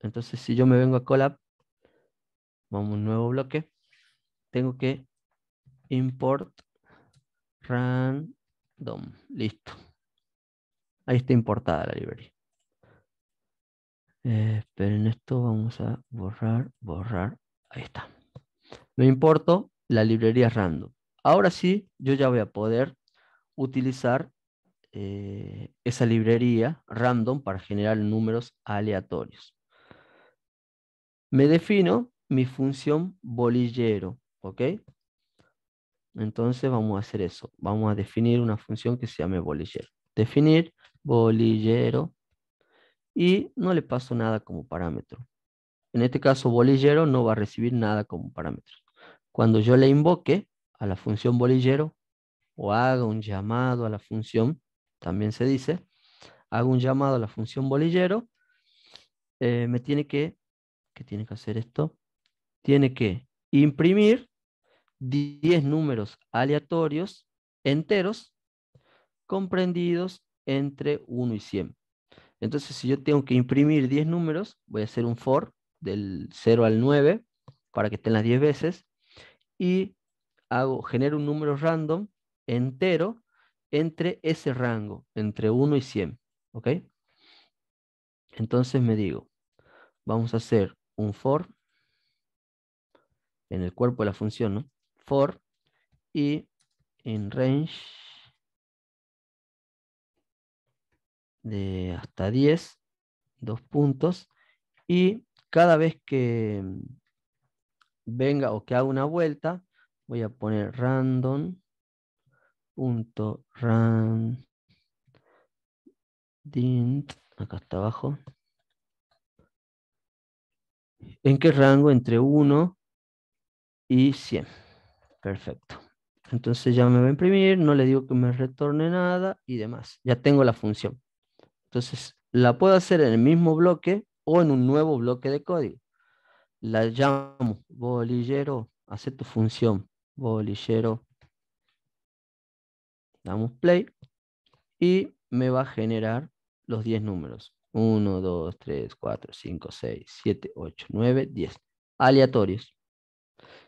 Entonces, si yo me vengo a Colab, vamos a un nuevo bloque, tengo que import random. Listo. Ahí está importada la librería. Eh, pero en esto vamos a borrar, borrar. Ahí está. No importo la librería random. Ahora sí, yo ya voy a poder utilizar eh, esa librería random para generar números aleatorios. Me defino mi función bolillero, ¿ok? Entonces vamos a hacer eso. Vamos a definir una función que se llame bolillero. Definir bolillero y no le paso nada como parámetro. En este caso, bolillero no va a recibir nada como parámetro. Cuando yo le invoque a la función bolillero o haga un llamado a la función, también se dice, hago un llamado a la función bolillero, eh, me tiene que, ¿qué tiene que hacer esto? Tiene que imprimir 10 números aleatorios enteros comprendidos entre 1 y 100. Entonces, si yo tengo que imprimir 10 números, voy a hacer un for del 0 al 9 para que estén las 10 veces y hago, genero un número random entero entre ese rango, entre 1 y 100. ¿Ok? Entonces me digo, vamos a hacer un for en el cuerpo de la función, ¿no? For y en range de hasta 10, dos puntos, y cada vez que mm, venga o que haga una vuelta, voy a poner random punto acá está abajo en qué rango entre 1 y 100 perfecto entonces ya me va a imprimir no le digo que me retorne nada y demás ya tengo la función entonces, la puedo hacer en el mismo bloque o en un nuevo bloque de código. La llamo bolillero, hace tu función, bolillero. Damos play y me va a generar los 10 números. 1, 2, 3, 4, 5, 6, 7, 8, 9, 10. Aleatorios.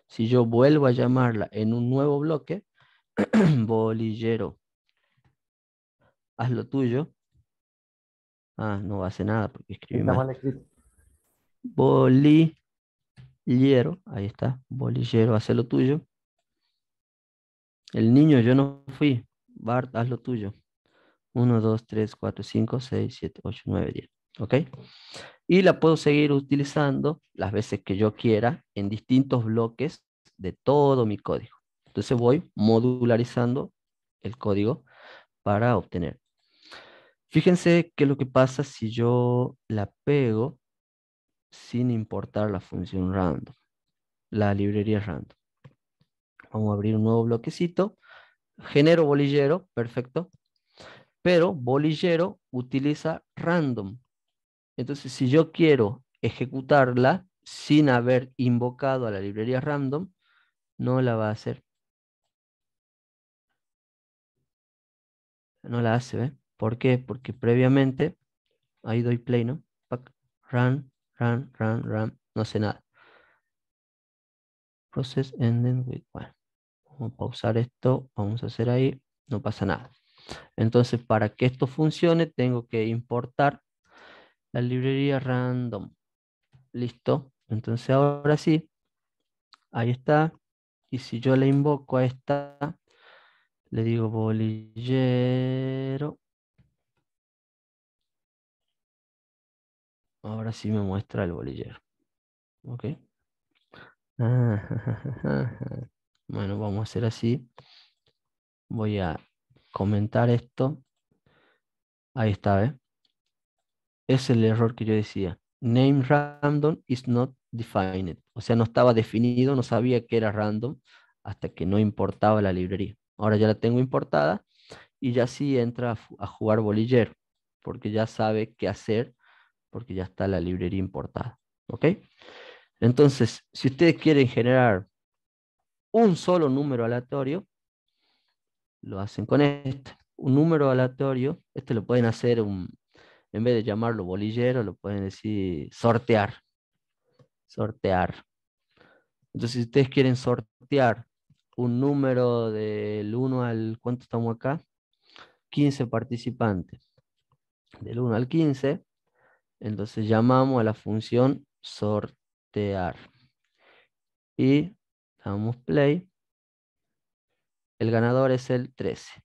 Si yo vuelvo a llamarla en un nuevo bloque, bolillero, haz lo tuyo, Ah, no hace nada porque escribí mal. Bolillero, ahí está, bolillero, haz lo tuyo. El niño, yo no fui. Bart, haz lo tuyo. Uno, dos, tres, cuatro, cinco, seis, siete, ocho, nueve, diez. ¿Ok? Y la puedo seguir utilizando las veces que yo quiera en distintos bloques de todo mi código. Entonces voy modularizando el código para obtener Fíjense qué es lo que pasa si yo la pego sin importar la función random, la librería random. Vamos a abrir un nuevo bloquecito. Genero bolillero, perfecto. Pero bolillero utiliza random. Entonces, si yo quiero ejecutarla sin haber invocado a la librería random, no la va a hacer. No la hace, ¿eh? ¿Por qué? Porque previamente, ahí doy play, ¿no? run, run, run, run, no hace nada. Process ended with one. Vamos a pausar esto, vamos a hacer ahí, no pasa nada. Entonces, para que esto funcione, tengo que importar la librería random. Listo. Entonces, ahora sí, ahí está. Y si yo le invoco a esta, le digo bolillero Ahora sí me muestra el bolillero. Ok. Bueno, vamos a hacer así. Voy a comentar esto. Ahí está, ¿eh? Es el error que yo decía. Name random is not defined. O sea, no estaba definido, no sabía que era random hasta que no importaba la librería. Ahora ya la tengo importada y ya sí entra a, a jugar bolillero, porque ya sabe qué hacer porque ya está la librería importada. ¿Ok? Entonces, si ustedes quieren generar un solo número aleatorio, lo hacen con este. Un número aleatorio, este lo pueden hacer, un, en vez de llamarlo bolillero, lo pueden decir sortear. Sortear. Entonces, si ustedes quieren sortear un número del 1 al, ¿cuánto estamos acá? 15 participantes. Del 1 al 15, entonces llamamos a la función sortear. Y damos play. El ganador es el 13.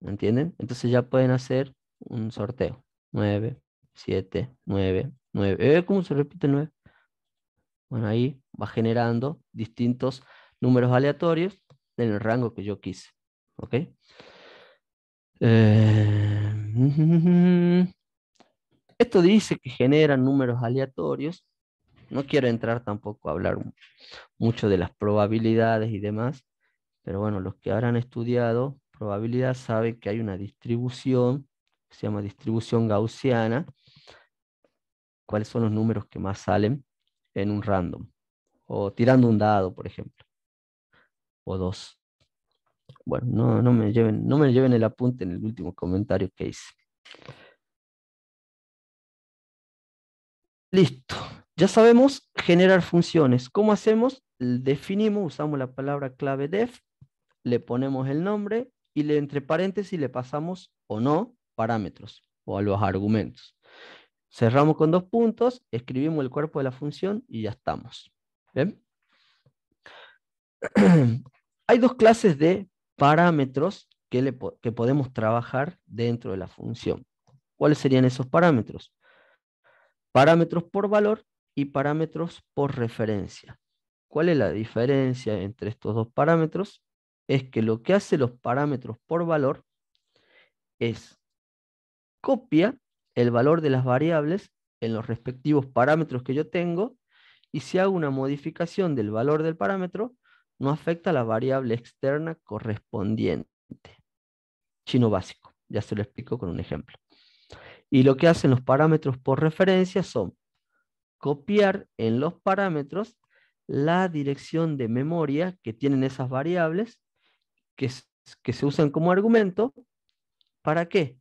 ¿Me entienden? Entonces ya pueden hacer un sorteo. 9, 7, 9, 9. ¿Cómo se repite 9? Bueno, ahí va generando distintos números aleatorios en el rango que yo quise. ¿Ok? Eh... Esto dice que generan números aleatorios. No quiero entrar tampoco a hablar mucho de las probabilidades y demás, pero bueno, los que habrán estudiado probabilidad saben que hay una distribución, se llama distribución gaussiana, cuáles son los números que más salen en un random, o tirando un dado, por ejemplo, o dos. Bueno, no, no, me, lleven, no me lleven el apunte en el último comentario que hice. Listo. Ya sabemos generar funciones. ¿Cómo hacemos? Definimos, usamos la palabra clave def, le ponemos el nombre y le, entre paréntesis le pasamos o no parámetros o a los argumentos. Cerramos con dos puntos, escribimos el cuerpo de la función y ya estamos. Hay dos clases de parámetros que podemos trabajar dentro de la función. ¿Cuáles serían esos parámetros? parámetros por valor y parámetros por referencia. ¿Cuál es la diferencia entre estos dos parámetros? Es que lo que hace los parámetros por valor es copia el valor de las variables en los respectivos parámetros que yo tengo y si hago una modificación del valor del parámetro, no afecta a la variable externa correspondiente. Chino básico, ya se lo explico con un ejemplo. Y lo que hacen los parámetros por referencia son copiar en los parámetros la dirección de memoria que tienen esas variables que, se usan como argumento. ¿Para qué?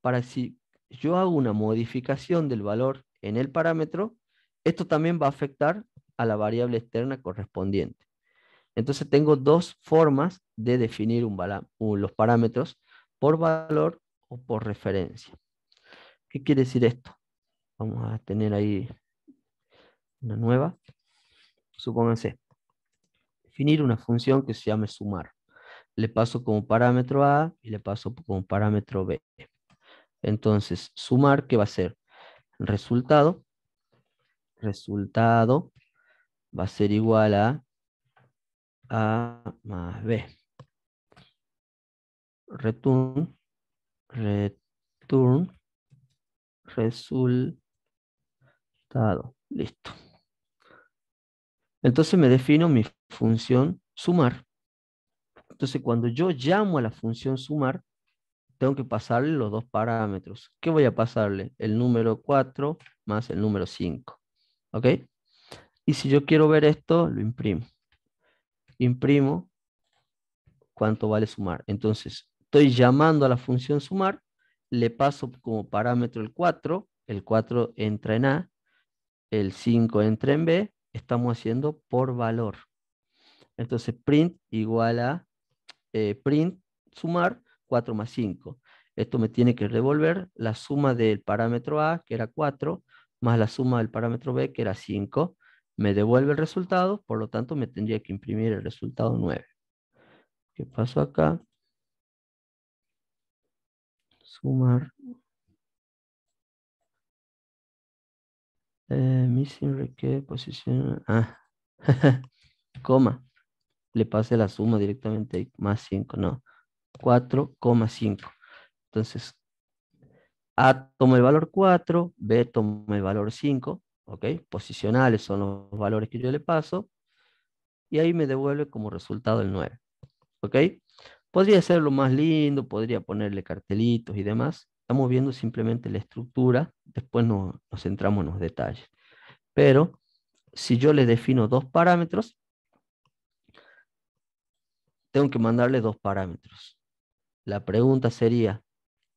Para si yo hago una modificación del valor en el parámetro, esto también va a afectar a la variable externa correspondiente. Entonces tengo dos formas de definir los parámetros por valor o por referencia. ¿Qué quiere decir esto? Vamos a tener ahí una nueva. Supónganse, definir una función que se llame sumar. Le paso como parámetro A y le paso como parámetro B. Entonces, sumar, ¿qué va a ser? Resultado. Resultado va a ser igual a A más B. Return. Return resultado. Listo. Entonces me defino mi función sumar. Entonces cuando yo llamo a la función sumar, tengo que pasarle los dos parámetros. ¿Qué voy a pasarle? El número 4 más el número 5. ¿Ok? Y si yo quiero ver esto, lo imprimo. Imprimo cuánto vale sumar. Entonces, estoy llamando a la función sumar le paso como parámetro el 4, el 4 entra en A, el 5 entra en B, estamos haciendo por valor. Entonces print igual a eh, print sumar 4 más 5. Esto me tiene que devolver la suma del parámetro A, que era 4, más la suma del parámetro B, que era 5. Me devuelve el resultado, por lo tanto me tendría que imprimir el resultado 9. ¿Qué pasó acá? sumar eh, missing requiere posición ah. coma le pase la suma directamente más 5 no 4,5 entonces a toma el valor 4 b toma el valor 5 ok posicionales son los valores que yo le paso y ahí me devuelve como resultado el 9 ok Podría hacerlo más lindo, podría ponerle cartelitos y demás. Estamos viendo simplemente la estructura, después no, nos centramos en los detalles. Pero si yo le defino dos parámetros, tengo que mandarle dos parámetros. La pregunta sería,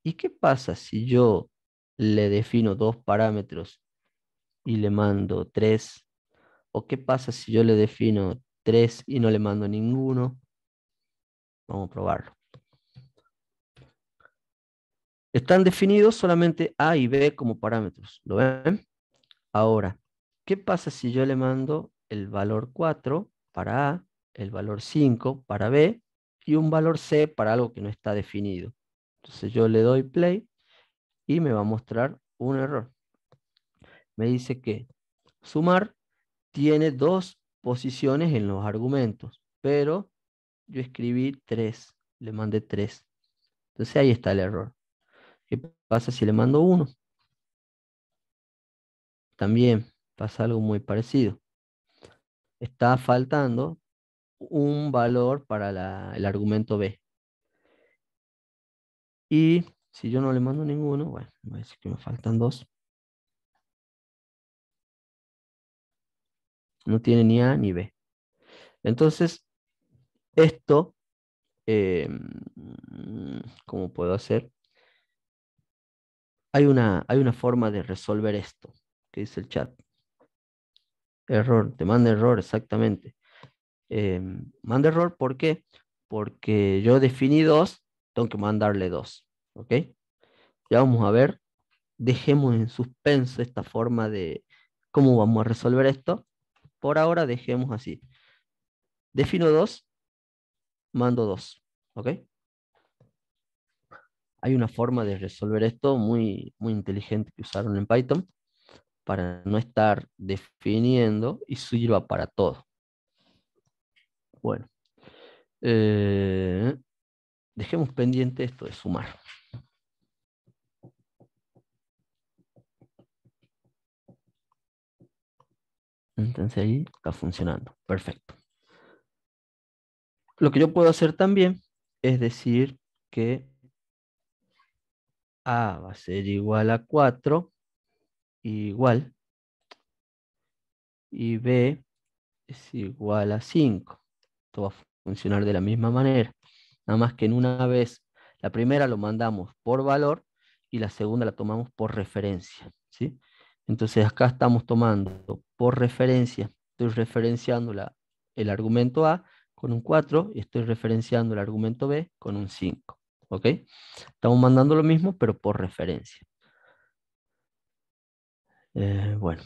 ¿y qué pasa si yo le defino dos parámetros y le mando tres? ¿O qué pasa si yo le defino tres y no le mando ninguno? Vamos a probarlo. Están definidos solamente A y B como parámetros. ¿Lo ven? Ahora, ¿qué pasa si yo le mando el valor 4 para A, el valor 5 para B y un valor C para algo que no está definido? Entonces yo le doy play y me va a mostrar un error. Me dice que sumar tiene dos posiciones en los argumentos, pero yo escribí 3, le mandé 3. Entonces ahí está el error. ¿Qué pasa si le mando 1? También pasa algo muy parecido. Está faltando un valor para el argumento B. Y si yo no le mando ninguno, bueno, voy a decir que me faltan dos. No tiene ni A ni B. Entonces, esto, eh, mm, ¿cómo puedo hacer? Hay una, hay una forma de resolver esto, que dice el chat. Error, te manda error, exactamente. Eh, manda error, ¿por qué? Porque yo definí dos, tengo que mandarle dos. ¿Ok? Ya vamos a ver. Dejemos en suspenso esta forma de cómo vamos a resolver esto. Por ahora dejemos así. Defino dos, mando dos. ¿Ok? Hay una forma de resolver esto muy, muy inteligente que usaron en Python para no estar definiendo y sirva para todo. Bueno, eh, dejemos pendiente esto de sumar. Entonces ahí está funcionando. Perfecto. Lo que yo puedo hacer también es decir que A va a ser igual a 4, igual, y B es igual a 5. Esto va a funcionar de la misma manera. Nada más que en una vez, la primera lo mandamos por valor y la segunda la tomamos por referencia. ¿sí? Entonces acá estamos tomando por referencia, estoy referenciando la, el argumento A con un 4 y estoy referenciando el argumento B con un 5. ¿Ok? Estamos mandando lo mismo, pero por referencia. Eh, bueno.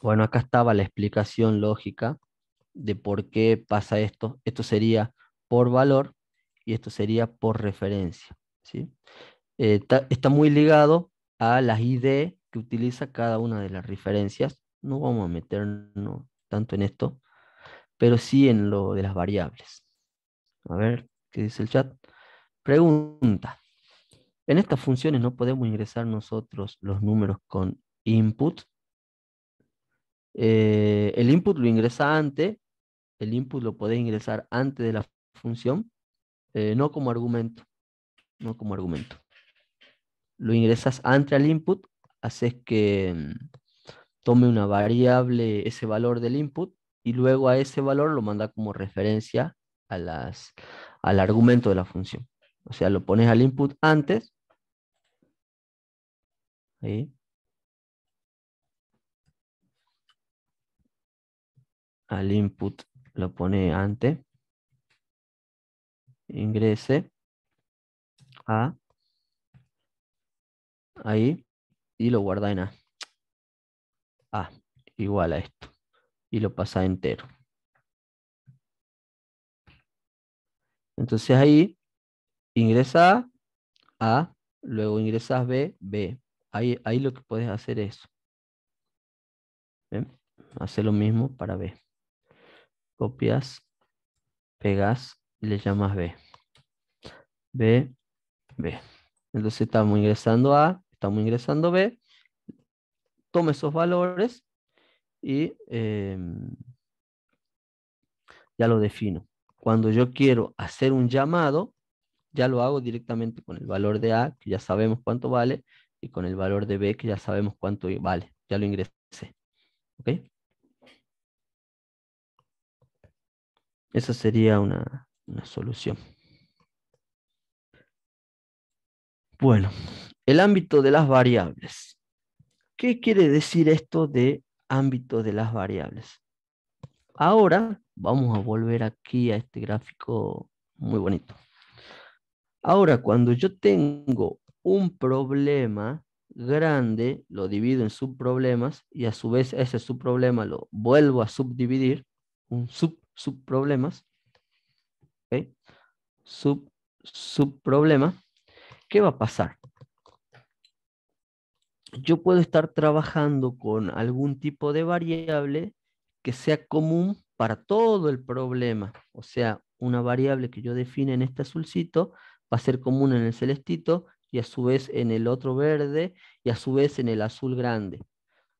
Bueno, acá estaba la explicación lógica de por qué pasa esto. Esto sería por valor y esto sería por referencia. ¿sí? está, eh, está, muy ligado a las ID que utiliza cada una de las referencias no vamos a meternos tanto en esto, pero sí en lo de las variables. A ver, ¿qué dice el chat? Pregunta. En estas funciones no podemos ingresar nosotros los números con input. Eh, el input lo ingresa antes, el input lo podés ingresar antes de la función, eh, no como argumento, no como argumento. Lo ingresas antes al input, haces que, mm, tome una variable, ese valor del input, y luego a ese valor lo manda como referencia a las, al argumento de la función. O sea, lo pones al input antes. Ahí. Al input lo pone antes. Ingrese a ahí y lo guarda en A. A ah, igual a esto. Y lo pasa entero. Entonces ahí ingresa A, luego ingresas B, B. Ahí, ahí lo que puedes hacer es Hacer lo mismo para B. Copias, pegas y le llamas B. B, B. Entonces estamos ingresando A, estamos ingresando B tome esos valores y em, ya lo defino. Cuando yo quiero hacer un llamado, ya lo hago directamente con el valor de A, que ya sabemos cuánto vale, y con el valor de B, que ya sabemos cuánto vale. Ya lo ingresé. ¿Ok? Esa sería una, una solución. Bueno, el ámbito de las variables. ¿Qué quiere decir esto de ámbito de las variables? Ahora vamos a volver aquí a este gráfico muy bonito. Ahora, cuando yo tengo un problema grande, lo divido en subproblemas y a su vez ese subproblema lo vuelvo a subdividir, un sub subproblemas, sub subproblema, ¿qué va a pasar? yo puedo estar trabajando con algún tipo de variable que sea común para todo el problema. O sea, una variable que yo define en este azulcito va a ser común en el celestito y a su vez en el otro verde y a su vez en el azul grande.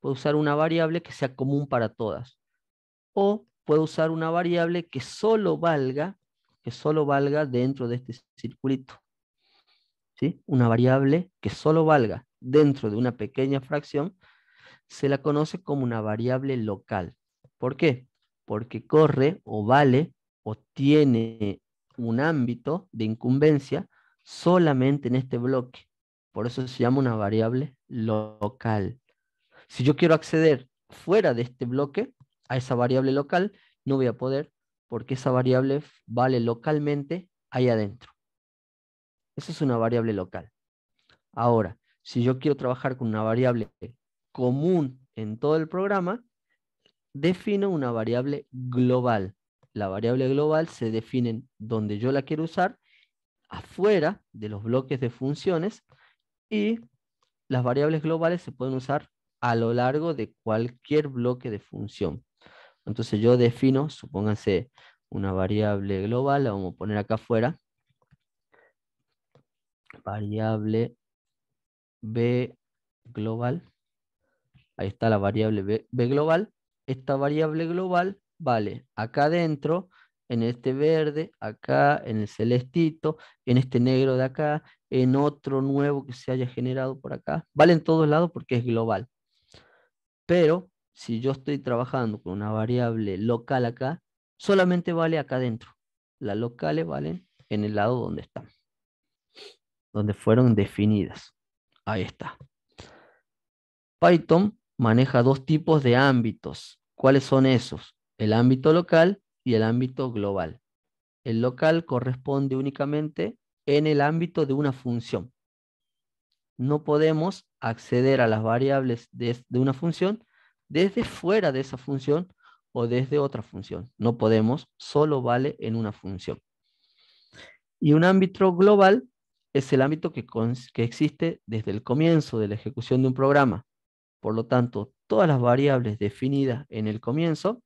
Puedo usar una variable que sea común para todas. O puedo usar una variable que solo valga, que solo valga dentro de este circulito. ¿Sí? Una variable que solo valga dentro de una pequeña fracción, se la conoce como una variable local. ¿Por qué? Porque corre o vale o tiene un ámbito de incumbencia solamente en este bloque. Por eso se llama una variable local. Si yo quiero acceder fuera de este bloque a esa variable local, no voy a poder porque esa variable vale localmente ahí adentro. Eso es una variable local. Ahora, si yo quiero trabajar con una variable común en todo el programa, defino una variable global. La variable global se define donde yo la quiero usar, afuera de los bloques de funciones, y las variables globales se pueden usar a lo largo de cualquier bloque de función. Entonces yo defino, supónganse, una variable global, la vamos a poner acá afuera, variable B global. Ahí está la variable B, global. Esta variable global vale acá adentro, en este verde, acá, en el celestito, en este negro de acá, en otro nuevo que se haya generado por acá. Vale en todos lados porque es global. Pero si yo estoy trabajando con una variable local acá, solamente vale acá adentro. Las locales valen en el lado donde están, donde fueron definidas. Ahí está. Python maneja dos tipos de ámbitos. ¿Cuáles son esos? El ámbito local y el ámbito global. El local corresponde únicamente en el ámbito de una función. No podemos acceder a las variables de, una función desde fuera de esa función o desde otra función. No podemos, solo vale en una función. Y un ámbito global es el ámbito que, existe desde el comienzo de la ejecución de un programa. Por lo tanto, todas las variables definidas en el comienzo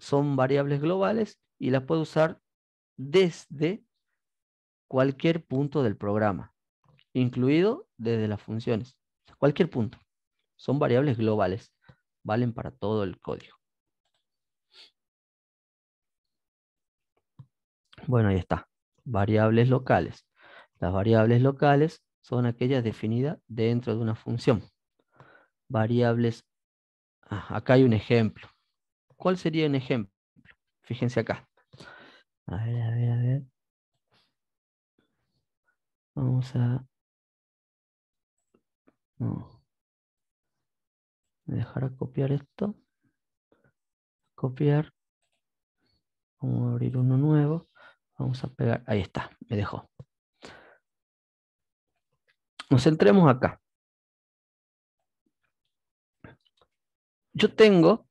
son variables globales y las puede usar desde cualquier punto del programa, incluido desde las funciones. cualquier punto. Son variables globales. Valen para todo el código. Bueno, ahí está. Variables locales. Las variables locales son aquellas definidas dentro de una función. Variables, ah, acá hay un ejemplo. ¿Cuál sería un ejemplo? Fíjense acá. A ver, a ver, a ver. Vamos a... Dejar a copiar esto. Copiar. Vamos a abrir uno nuevo. Vamos a pegar. Ahí está, me dejó. Nos centremos acá. Yo tengo,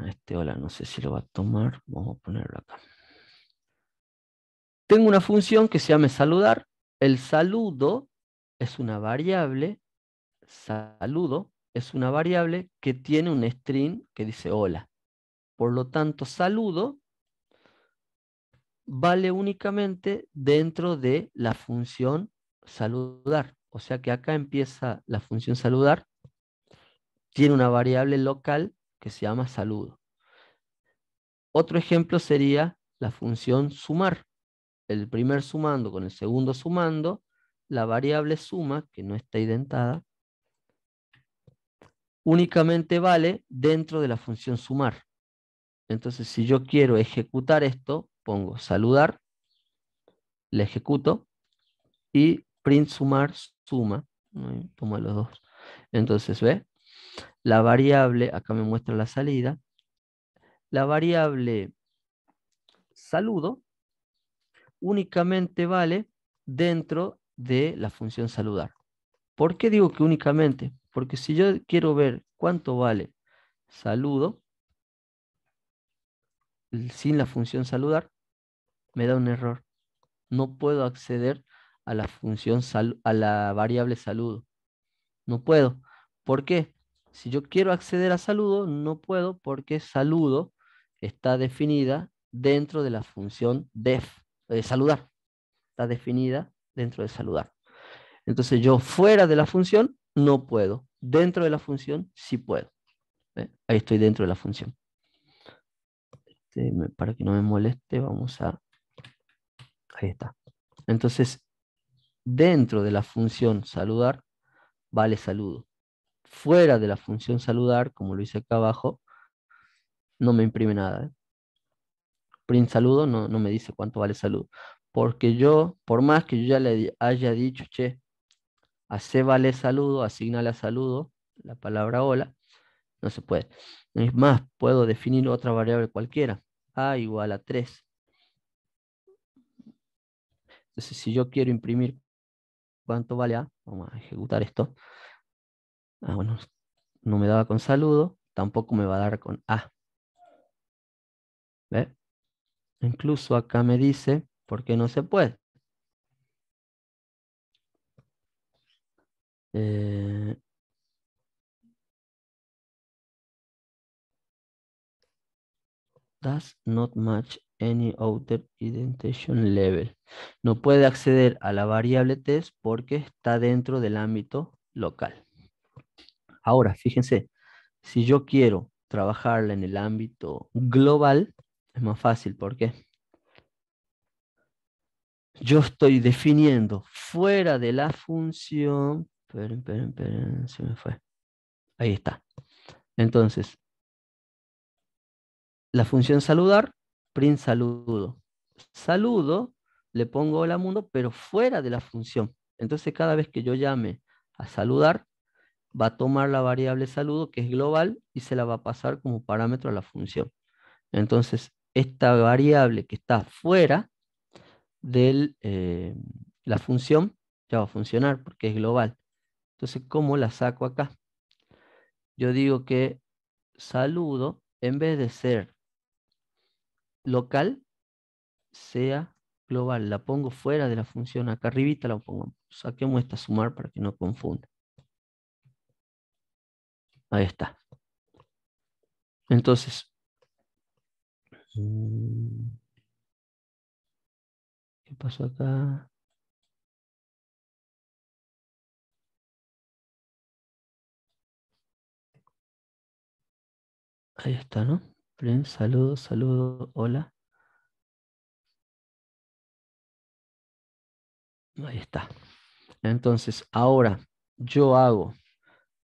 este hola, no sé si lo va a tomar, vamos a ponerlo acá. Tengo una función que se llama saludar. El saludo es una variable, saludo es una variable que tiene un string que dice hola. Por lo tanto, saludo vale únicamente dentro de la función saludar o sea que acá empieza la función saludar, tiene una variable local que se llama saludo. Otro ejemplo sería la función sumar. El primer sumando con el segundo sumando, la variable suma, que no está identada, únicamente vale dentro de la función sumar. Entonces, si yo quiero ejecutar esto, pongo saludar, le ejecuto, y print sumar suma, Toma los dos. Entonces, ¿ve? La variable, acá me muestra la salida, la variable saludo únicamente vale dentro de la función saludar. ¿Por qué digo que únicamente? Porque si yo quiero ver cuánto vale saludo, sin la función saludar, me da un error. No puedo acceder a la función sal a la variable saludo. No puedo. ¿Por qué? Si yo quiero acceder a saludo, no puedo porque saludo está definida dentro de la función def, eh, saludar. Está definida dentro de saludar. Entonces yo fuera de la función no puedo. Dentro de la función sí puedo. ¿Eh? Ahí estoy dentro de la función. Este, para que no me moleste, vamos a... Ahí está. Entonces, Dentro de la función saludar vale saludo. Fuera de la función saludar, como lo hice acá abajo, no me imprime nada. ¿eh? Print saludo no, me dice cuánto vale saludo. Porque yo, por más que yo ya le haya dicho, che, hace vale saludo, asignale a saludo, la palabra hola, no se puede. Es más, puedo definir otra variable cualquiera, a igual a 3. Entonces, si yo quiero imprimir ¿Cuánto vale A? Ah, vamos a ejecutar esto. Ah, bueno, no me daba con saludo, tampoco me va a dar con A. ¿Ve? Incluso acá me dice, ¿por qué no se puede? Eh, does not match any outer indentation level. No puede acceder a la variable test porque está dentro del ámbito local. Ahora, fíjense, si yo quiero trabajarla en el ámbito global, es más fácil ¿Por porque yo estoy definiendo fuera de la función, esperen, esperen, esperen, se me fue. Ahí está. Entonces, la función saludar saludo. Saludo, le pongo hola mundo, pero fuera de la función. Entonces cada vez que yo llame a saludar, va a tomar la variable saludo, que es global, y se la va a pasar como parámetro a la función. Entonces, esta variable que está fuera de eh, la función, ya va a funcionar porque es global. Entonces, ¿cómo la saco acá? Yo digo que saludo, en vez de ser local sea global. La pongo fuera de la función. Acá arribita la pongo. Saquemos esta sumar para que no confunda. Ahí está. Entonces. ¿Qué pasó acá? Ahí está, ¿no? Saludo, saludo, saludo hola. Ahí está. Entonces, ahora yo hago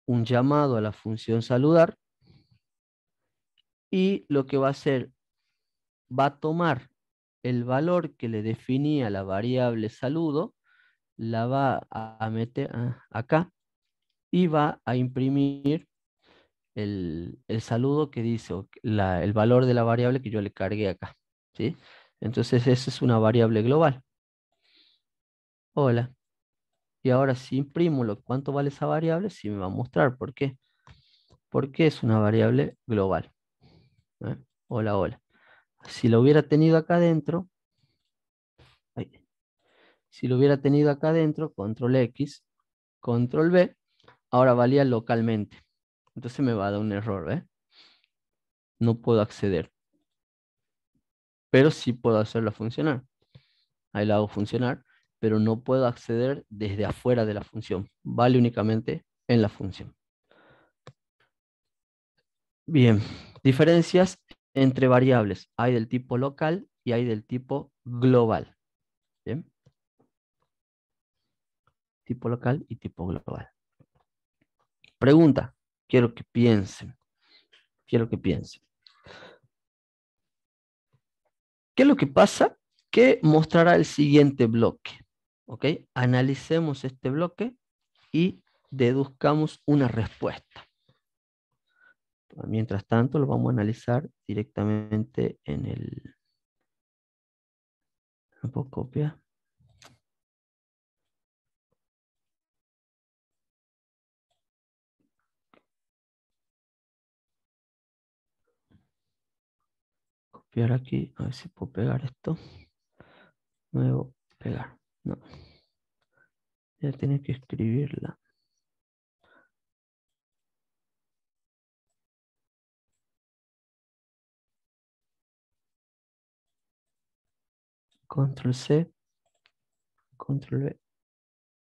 un llamado a la función saludar y lo que va a hacer, va a tomar el valor que le definía la variable saludo, la va a meter ah, acá y va a imprimir el, saludo que dice, el valor de la variable que yo le cargué acá. ¿sí? Entonces, esa es una variable global. Hola. Y ahora si imprimo lo, cuánto vale esa variable, sí me va a mostrar. ¿Por qué? Porque es una variable global. ¿eh? Hola, hola. Si lo hubiera tenido acá adentro, si lo hubiera tenido acá adentro, control X, control B, ahora valía localmente. Entonces me va a dar un error, ¿eh? No puedo acceder. Pero sí puedo hacerlo funcionar. Ahí la hago funcionar, pero no puedo acceder desde afuera de la función. Vale únicamente en la función. Bien, diferencias entre variables. Hay del tipo local y hay del tipo global. Bien. Tipo local y tipo global. Pregunta. Quiero que piensen. Quiero que piensen. ¿Qué es lo que pasa? Que mostrará el siguiente bloque. ¿Ok? Analicemos este bloque y deduzcamos una respuesta. Mientras tanto, lo vamos a analizar directamente en el... Un puedo copiar? copiar aquí, a ver si puedo pegar esto. Nuevo, pegar. No. Ya tiene que escribirla. Control C, Control V.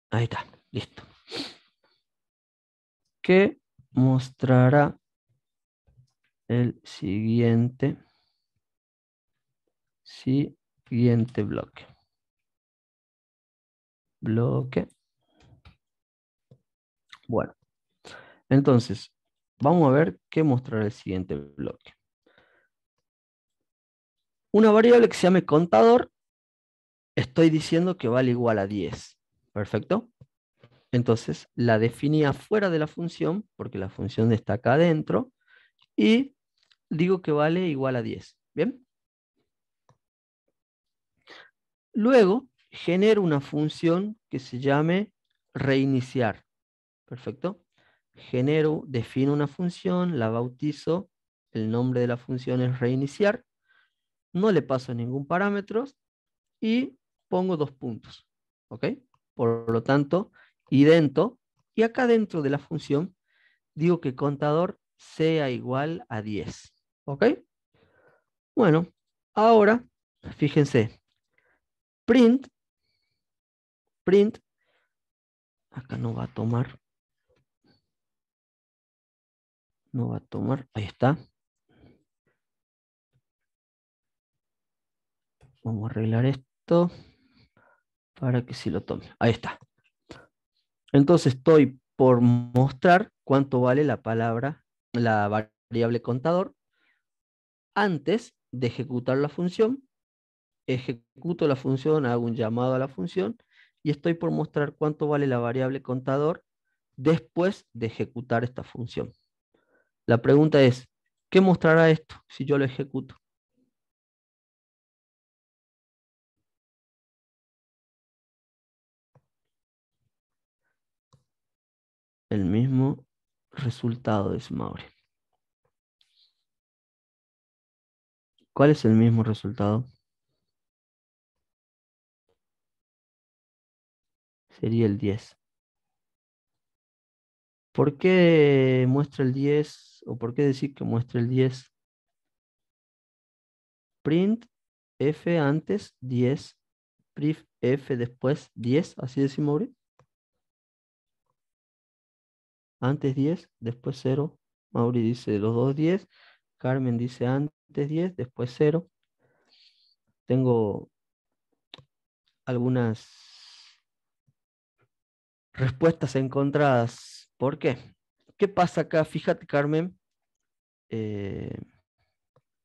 Ahí está, listo. Que mostrará el siguiente. Siguiente bloque. Bloque. Bueno, entonces, vamos a ver qué mostrar el siguiente bloque. Una variable que se llame contador, estoy diciendo que vale igual a 10. ¿Perfecto? Entonces, la definí afuera de la función, porque la función está acá adentro, y digo que vale igual a 10. ¿Bien? Luego, genero una función que se llame reiniciar. Perfecto. Genero, defino una función, la bautizo, el nombre de la función es reiniciar, no le paso ningún parámetro y pongo dos puntos. ¿Ok? Por lo tanto, idento, y acá dentro de la función digo que contador sea igual a 10. ¿Ok? Bueno, ahora, fíjense, print, print, acá no va a tomar, no va a tomar, ahí está. Vamos a arreglar esto para que sí lo tome. Ahí está. Entonces estoy por mostrar cuánto vale la palabra, la variable contador, antes de ejecutar la función ejecuto la función, hago un llamado a la función y estoy por mostrar cuánto vale la variable contador después de ejecutar esta función. La pregunta es, ¿qué mostrará esto si yo lo ejecuto? El mismo resultado de Smaure. ¿Cuál es el mismo resultado? sería el 10. ¿Por qué muestra el 10 o por qué decir que muestra el 10? Print F antes 10, print F después 10, así decimos Mauri. Antes 10, después 0. Mauri dice los dos 10. Carmen dice antes 10, después 0. Tengo algunas respuestas encontradas. ¿Por qué? ¿Qué pasa acá? Fíjate, Carmen, eh,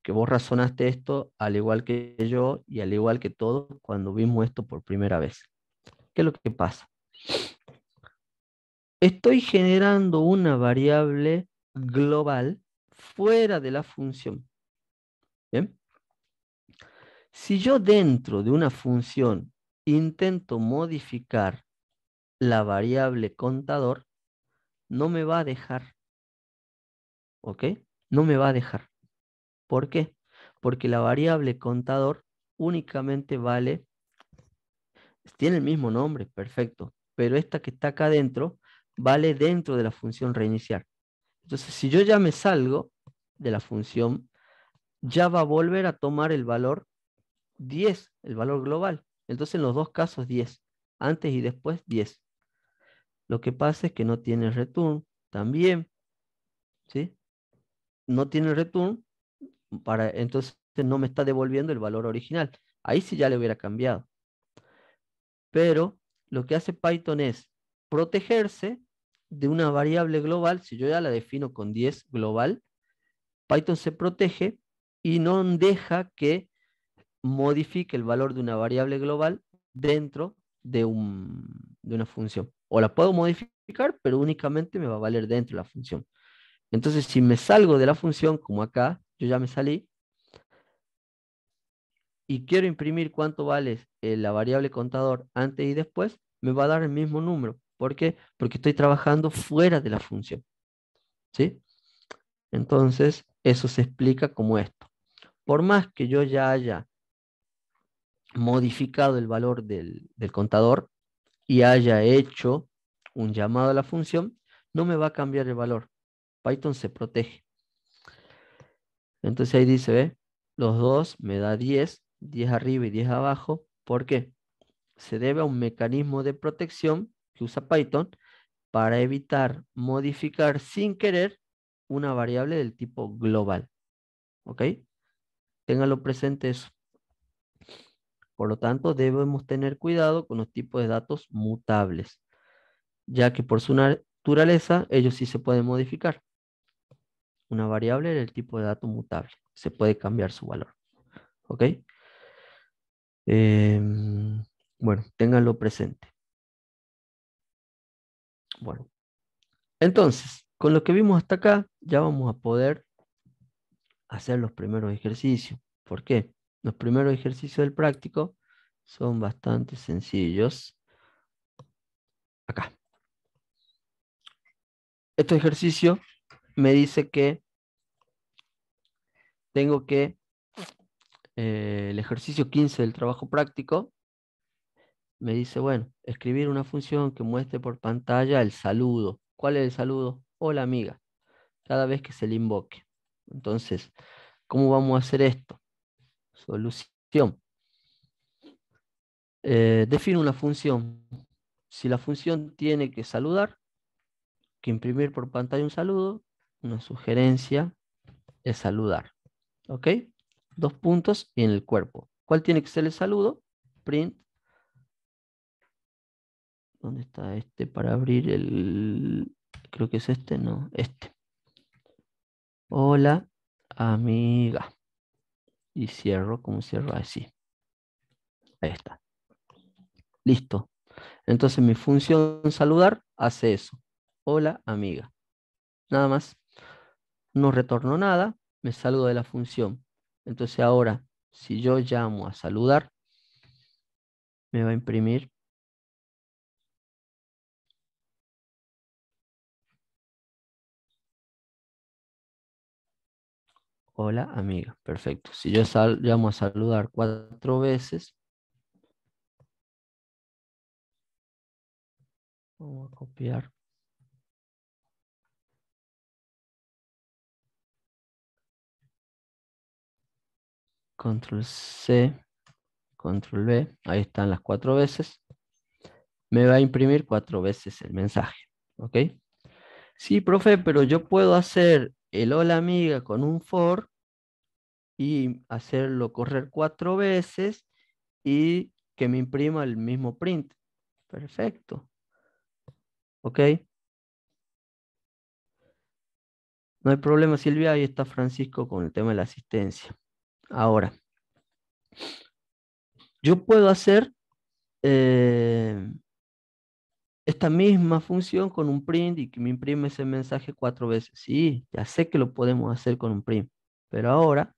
que vos razonaste esto al igual que yo y al igual que todos cuando vimos esto por primera vez. ¿Qué es lo que pasa? Estoy generando una variable global fuera de la función. Si yo dentro de una función intento modificar la variable contador no me va a dejar. ¿Ok? No me va a dejar. ¿Por qué? Porque la variable contador únicamente vale, tiene el mismo nombre, perfecto, pero esta que está acá adentro vale dentro de la función reiniciar. Entonces, si yo ya me salgo de la función, ya va a volver a tomar el valor 10, el valor global. Entonces, en los dos casos, 10. Antes y después, 10. Lo que pasa es que no tiene return también. ¿Sí? No tiene return, para, entonces no me está devolviendo el valor original. Ahí sí ya le hubiera cambiado. Pero lo que hace Python es protegerse de una variable global. Si yo ya la defino con 10 global, Python se protege y no deja que modifique el valor de una variable global dentro de una función o la puedo modificar, pero únicamente me va a valer dentro de la función. Entonces, si me salgo de la función, como acá, yo ya me salí, y quiero imprimir cuánto vale eh, la variable contador antes y después, me va a dar el mismo número. ¿Por qué? Porque estoy trabajando fuera de la función. ¿Sí? Entonces, eso se explica como esto. Por más que yo ya haya modificado el valor del contador, y haya hecho un llamado a la función, no me va a cambiar el valor. Python se protege. Entonces ahí dice, ¿ve? Los dos me da 10, 10 arriba y 10 abajo. ¿Por qué? Se debe a un mecanismo de protección que usa Python para evitar modificar sin querer una variable del tipo global. ¿Ok? Téngalo presente eso. Por lo tanto, debemos tener cuidado con los tipos de datos mutables, ya que por su naturaleza ellos sí se pueden modificar. Una variable era el tipo de dato mutable, se puede cambiar su valor. ¿Ok? Em, bueno, ténganlo presente. Bueno, entonces, con lo que vimos hasta acá, ya vamos a poder hacer los primeros ejercicios. ¿Por qué? Los primeros ejercicios del práctico son bastante sencillos. Acá. Este ejercicio me dice que tengo que eh, el ejercicio 15 del trabajo práctico me dice, bueno, escribir una función que muestre por pantalla el saludo. ¿Cuál es el saludo? Hola amiga, cada vez que se le invoque. Entonces, ¿cómo vamos a hacer esto? Solución. Eh, define una función. Si la función tiene que saludar, que imprimir por pantalla un saludo, una sugerencia es saludar. ¿Ok? Dos puntos y en el cuerpo. ¿Cuál tiene que ser el saludo? Print. ¿Dónde está este para abrir el... Creo que es este, no, este. Hola, amiga y cierro como cierro así. Ahí está. Listo. Entonces mi función saludar hace eso. Hola amiga. Nada más. No retorno nada, me salgo de la función. Entonces ahora, si yo llamo a saludar, me va a imprimir Hola, amiga. Perfecto. Si yo sal, llamo a saludar cuatro veces. Vamos a copiar. Control C, Control V. Ahí están las cuatro veces. Me va a imprimir cuatro veces el mensaje. ¿Ok? Sí, profe, pero yo puedo hacer el hola amiga con un for y hacerlo correr cuatro veces y que me imprima el mismo print. Perfecto. ¿Ok? No hay problema, Silvia. Ahí está Francisco con el tema de la asistencia. Ahora, yo puedo hacer eh, esta misma función con un print y que me imprime ese mensaje cuatro veces. Sí, ya sé que lo podemos hacer con un print, pero ahora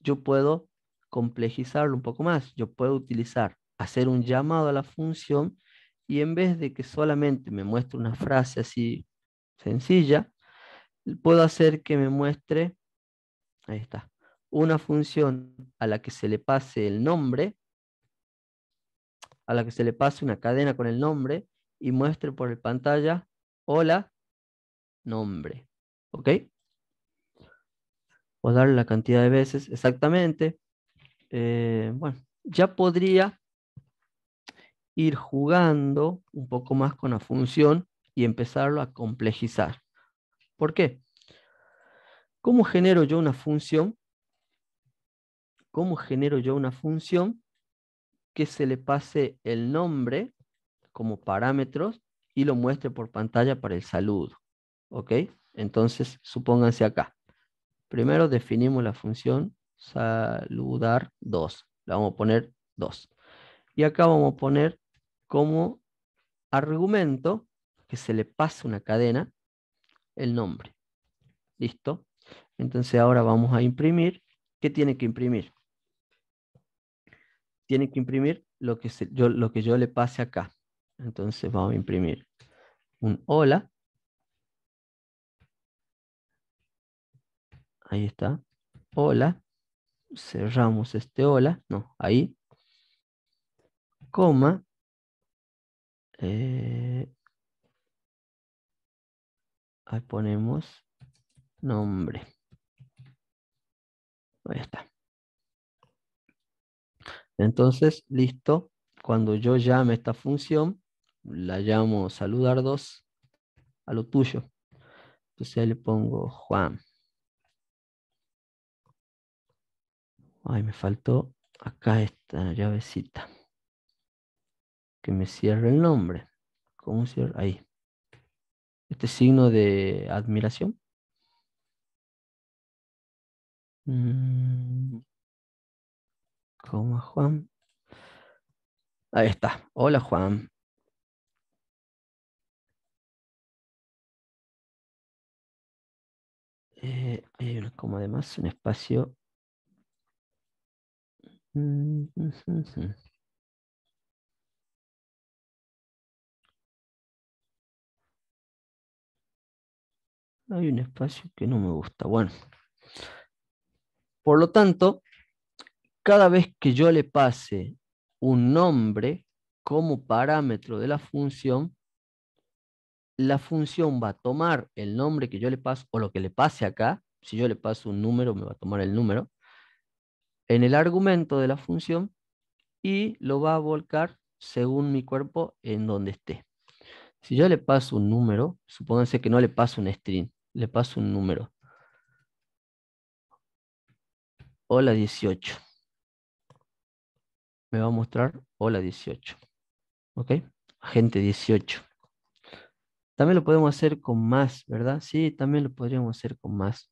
yo puedo complejizarlo un poco más. Yo puedo utilizar, hacer un llamado a la función y en vez de que solamente me muestre una frase así sencilla, puedo hacer que me muestre, ahí está, una función a la que se le pase el nombre, a la que se le pase una cadena con el nombre, y muestre por el pantalla hola, nombre. ¿Ok? O darle la cantidad de veces exactamente. Eh, bueno, ya podría ir jugando un poco más con la función y empezarlo a complejizar. ¿Por qué? ¿Cómo genero yo una función? ¿Cómo genero yo una función que se le pase el nombre como parámetros y lo muestre por pantalla para el saludo. ¿Ok? Entonces, supónganse acá. Primero definimos la función saludar 2. La vamos a poner 2. Y acá vamos a poner como argumento que se le pase una cadena el nombre. ¿Listo? Entonces ahora vamos a imprimir. ¿Qué tiene que imprimir? Tiene que imprimir lo que, yo, lo que yo le pase acá. Entonces vamos a imprimir un hola. Ahí está. Hola. Cerramos este hola. No, ahí. Coma. Eh, ahí ponemos nombre. Ahí está. Entonces, listo. Cuando yo llame esta función, la llamo dos a lo tuyo. Entonces le pongo Juan. Ay, me faltó acá esta llavecita. Que me cierre el nombre. ¿Cómo cierra? Ahí. Este signo de admiración. Mm, ¿Cómo Juan. Ahí está. Hola Juan. Eh, hay como además un espacio. Mm, mm, mm, hay un espacio que no me gusta. Bueno, por lo tanto, cada vez que yo le pase un nombre como parámetro de la función, la función va a tomar el nombre que yo le paso o lo que le pase acá. Si yo le paso un número, me va a tomar el número. En el argumento de la función y lo va a volcar según mi cuerpo en donde esté. Si yo le paso un número, supónganse que no le paso un string, le paso un número. Hola 18. Me va a mostrar hola 18. ¿Ok? Agente 18. También lo podemos hacer con más, ¿verdad? Sí, también lo podríamos hacer con más.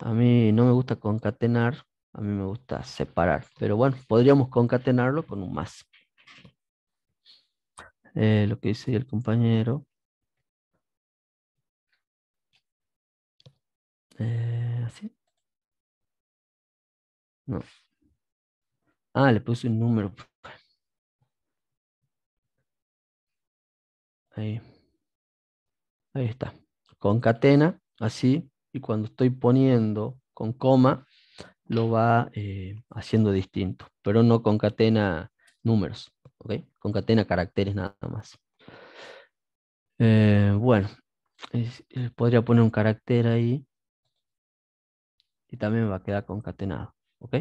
A mí no me gusta concatenar, a mí me gusta separar, pero bueno, podríamos concatenarlo con un más. Eh, lo que dice el compañero. Eh, así. No. Ah, le puse un número. Ahí. Ahí está. Concatena, así. Y cuando estoy poniendo con coma, lo va eh, haciendo distinto. Pero no concatena números. ¿okay? Concatena caracteres nada más. Eh, bueno, eh, podría poner un carácter ahí. Y también va a quedar concatenado. ¿Ok?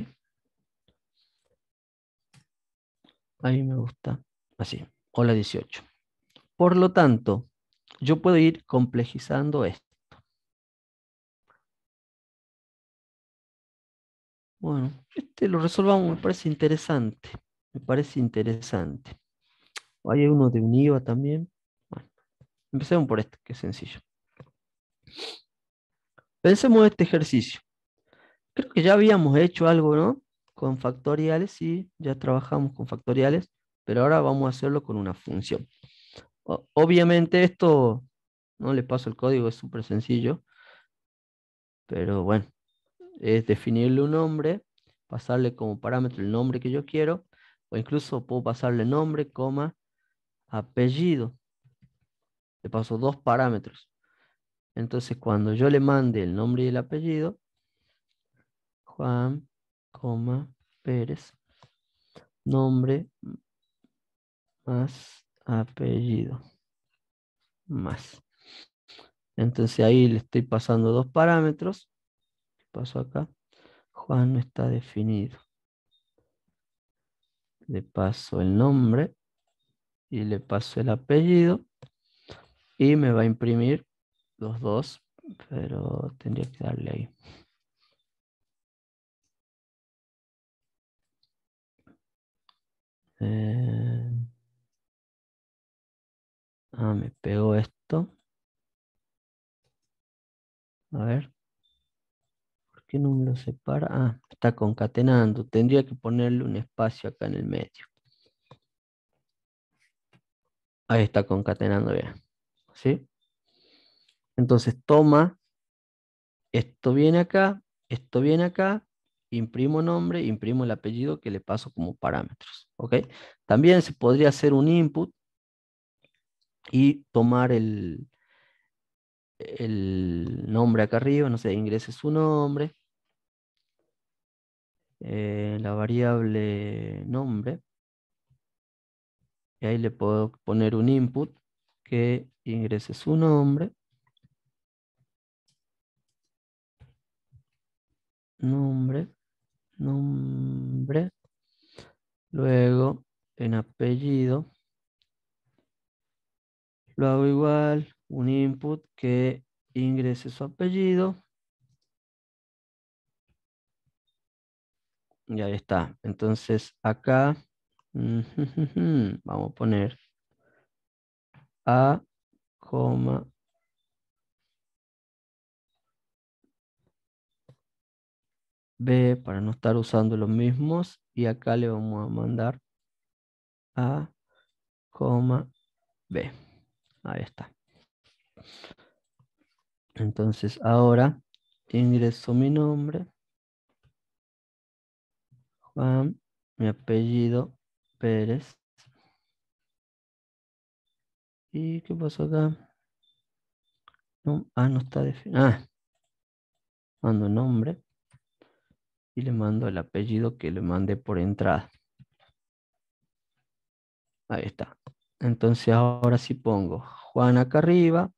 Ahí me gusta. Así. Hola 18. Por lo tanto, yo puedo ir complejizando esto. Bueno, este lo resolvamos, me parece interesante. Me parece interesante. Hay uno de un IVA también. Bueno, empecemos por este, que es sencillo. Pensemos este ejercicio. Creo que ya habíamos hecho algo, ¿no? Con factoriales, sí, ya trabajamos con factoriales, pero ahora vamos a hacerlo con una función. Obviamente esto, no le paso el código, es súper sencillo, pero bueno, es definirle un nombre, pasarle como parámetro el nombre que yo quiero, o incluso puedo pasarle nombre, coma, apellido. Le paso dos parámetros. Entonces cuando yo le mande el nombre y el apellido, Juan, coma, Pérez, nombre más apellido. Más. Entonces ahí le estoy pasando dos parámetros. Paso acá. Juan no está definido. Le paso el nombre y le paso el apellido. Y me va a imprimir los dos, pero tendría que darle ahí. Eh, Ah, me pegó esto. A ver. ¿Por qué no me lo separa? Ah, está concatenando. Tendría que ponerle un espacio acá en el medio. Ahí está concatenando bien. ¿Sí? Entonces toma, esto viene acá, esto viene acá, imprimo nombre, imprimo el apellido que le paso como parámetros. ¿Ok? También se podría hacer un input y tomar el, nombre acá arriba, no sé, ingrese su nombre, eh, la variable nombre, y ahí le puedo poner un input que ingrese su nombre, nombre, nombre, luego en apellido, lo hago igual, un input que ingrese su apellido. Y ahí está. Entonces acá vamos a poner A, coma. B para no estar usando los mismos y acá le vamos a mandar A, coma, B. Ahí está. Entonces ahora ingreso mi nombre. Juan, mi apellido, Pérez. ¿Y qué pasó acá? No, ah, no está definido. Ah, mando nombre y le mando el apellido que le mandé por entrada. Ahí está. Entonces ahora sí pongo Juan acá arriba,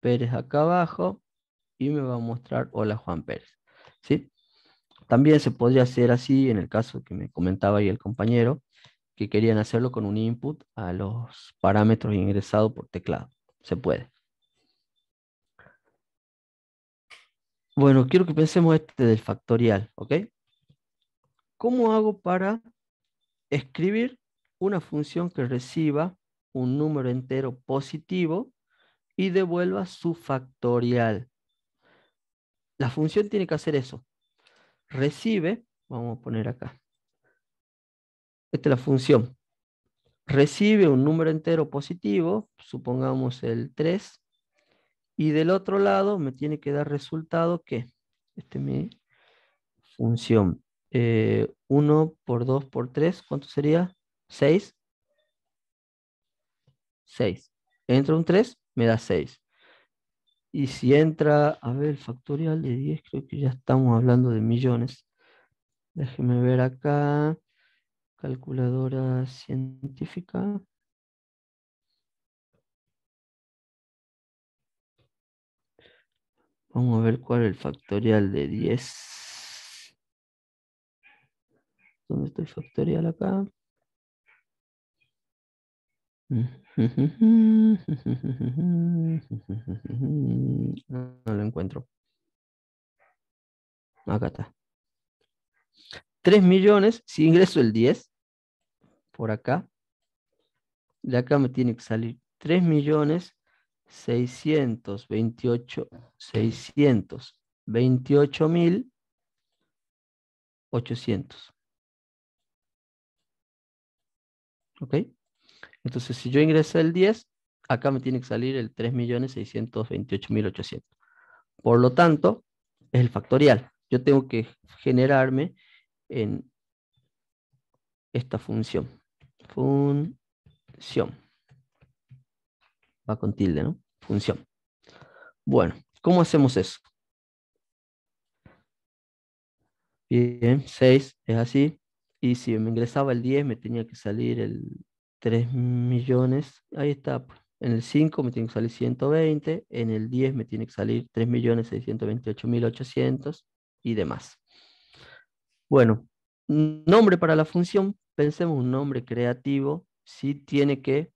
Pérez acá abajo y me va a mostrar hola Juan Pérez. ¿Sí? También se podría hacer así en el caso que me comentaba ahí el compañero, que querían hacerlo con un input a los parámetros ingresados por teclado. Se puede. Bueno, quiero que pensemos este del factorial, ¿Cómo hago para escribir una función que reciba un número entero positivo y devuelva su factorial. La función tiene que hacer eso. Recibe, vamos a poner acá. Esta es la función. Recibe un número entero positivo, supongamos el 3, y del otro lado me tiene que dar resultado que, esta es mi función, eh, Uno 1 por 2 por 3, ¿cuánto sería? 6. 6. Entra un 3, me da 6. Y si entra, a ver, factorial de 10, creo que ya estamos hablando de millones. Déjeme ver acá. Calculadora científica. Vamos a ver cuál es el factorial de 10. ¿Dónde estoy factorial acá? No lo encuentro. Acá está. 3 millones, si ingreso el 10, por acá, de acá me tiene que salir 3 millones 628, 628 mil 800. ¿Ok? Entonces, si yo ingresé el 10, acá me tiene que salir el 3.628.800. Por lo tanto, es el factorial. Yo tengo que generarme en esta función. Función. Va con tilde, ¿no? Función. Bueno, ¿cómo hacemos eso? Bien, 6 es así. Y si me ingresaba el 10, me tenía que salir el 3 millones, ahí está. Pues. En el 5 me tiene que salir 120, en el 10 me tiene que salir 3.628.800 y demás. Bueno, nombre para la función, pensemos un nombre creativo, si tiene que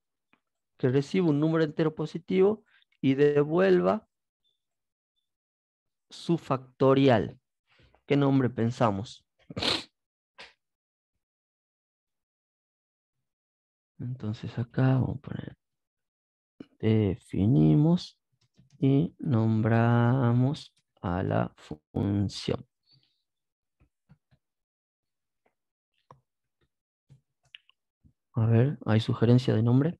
que reciba un número entero positivo y devuelva su factorial. ¿Qué nombre pensamos? Entonces acá vamos a poner definimos y nombramos a la función. A ver, ¿hay sugerencia de nombre?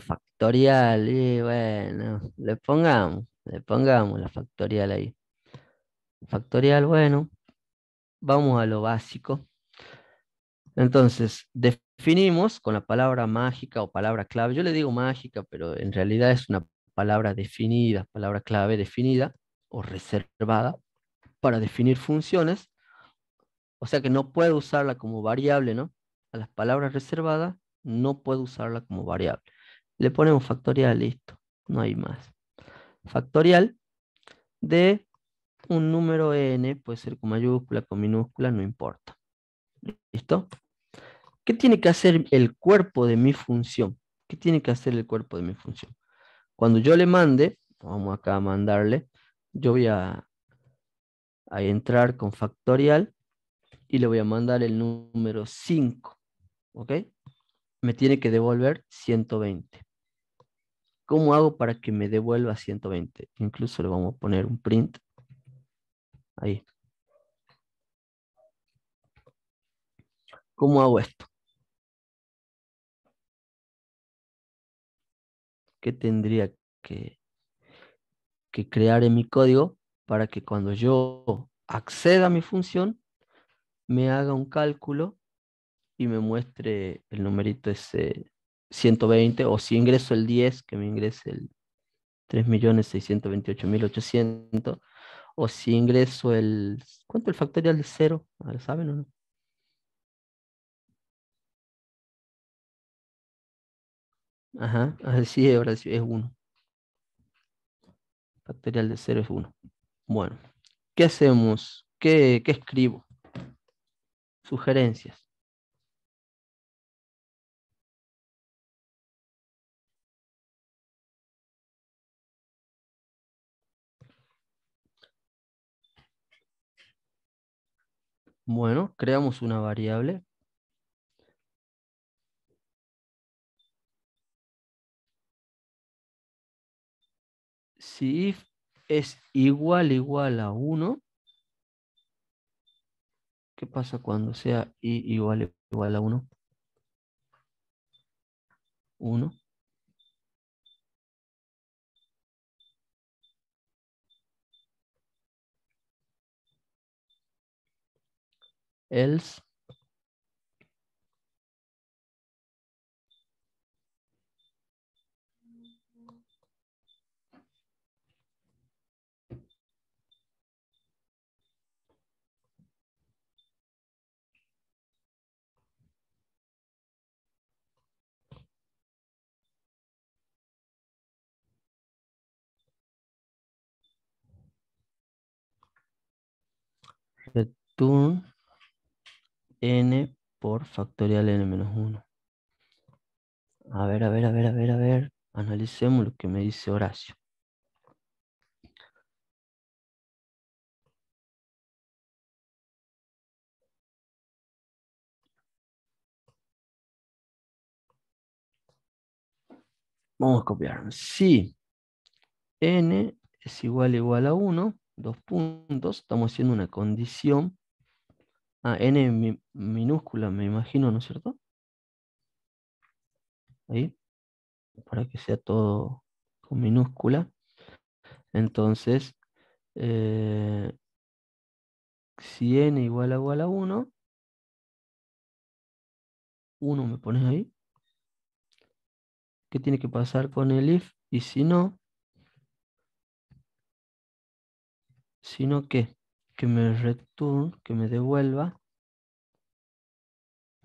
Factorial, y bueno, le pongamos pongamos la factorial ahí. Factorial, bueno, vamos a lo básico. Entonces, definimos con la palabra mágica o palabra clave. Yo le digo mágica, pero en realidad es una palabra definida, palabra clave definida o reservada para definir funciones. O sea que no puedo usarla como variable, ¿no? A las palabras reservadas no puedo usarla como variable. Le ponemos factorial, listo, no hay más factorial de un número n, puede ser con mayúscula, con minúscula, no importa. ¿Listo? ¿Qué tiene que hacer el cuerpo de mi función? ¿Qué tiene que hacer el cuerpo de mi función? Cuando yo le mande, vamos acá a mandarle, yo voy a, a entrar con factorial y le voy a mandar el número 5, ¿ok? Me tiene que devolver 120. ¿Cómo hago para que me devuelva 120? Incluso le vamos a poner un print. Ahí. ¿Cómo hago esto? ¿Qué tendría que, que crear en mi código para que cuando yo acceda a mi función, me haga un cálculo y me muestre el numerito ese 120 o si ingreso el 10, que me ingrese el 3.628.800 o si ingreso el... ¿Cuánto el factorial de 0? Ah, saben o no. Ajá, así ah, ahora sí es 1. Factorial de 0 es 1. Bueno, ¿qué hacemos? qué escribo? Sugerencias. Bueno, creamos una variable. Si if es igual igual a 1, ¿qué pasa cuando sea i igual igual a 1? 1. else return n por factorial n menos 1. A ver, a ver, a ver, a ver, a ver. Analicemos lo que me dice Horacio. Vamos a copiar. Si n es igual igual a 1, dos puntos, estamos haciendo una condición Ah, n minúscula, me imagino, ¿no es cierto? Ahí. Para que sea todo con minúscula. Entonces, eh, si n igual a igual a 1, 1 me pones ahí. ¿Qué tiene que pasar con el if? Y si no, no, ¿qué? que me return, que me devuelva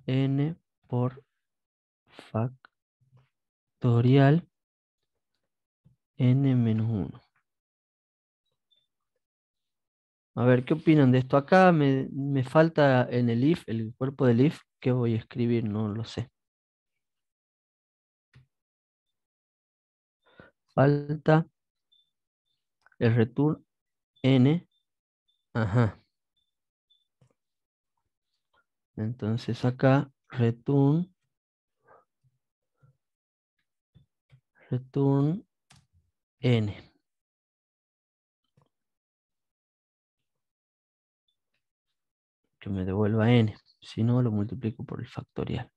n por factorial n menos 1. A ver, ¿qué opinan de esto? Acá me, me, falta en el if, el cuerpo del if, que voy a escribir? No lo sé. Falta el return n Ajá. Entonces acá return return n. Que me devuelva n. Si no, lo multiplico por el factorial.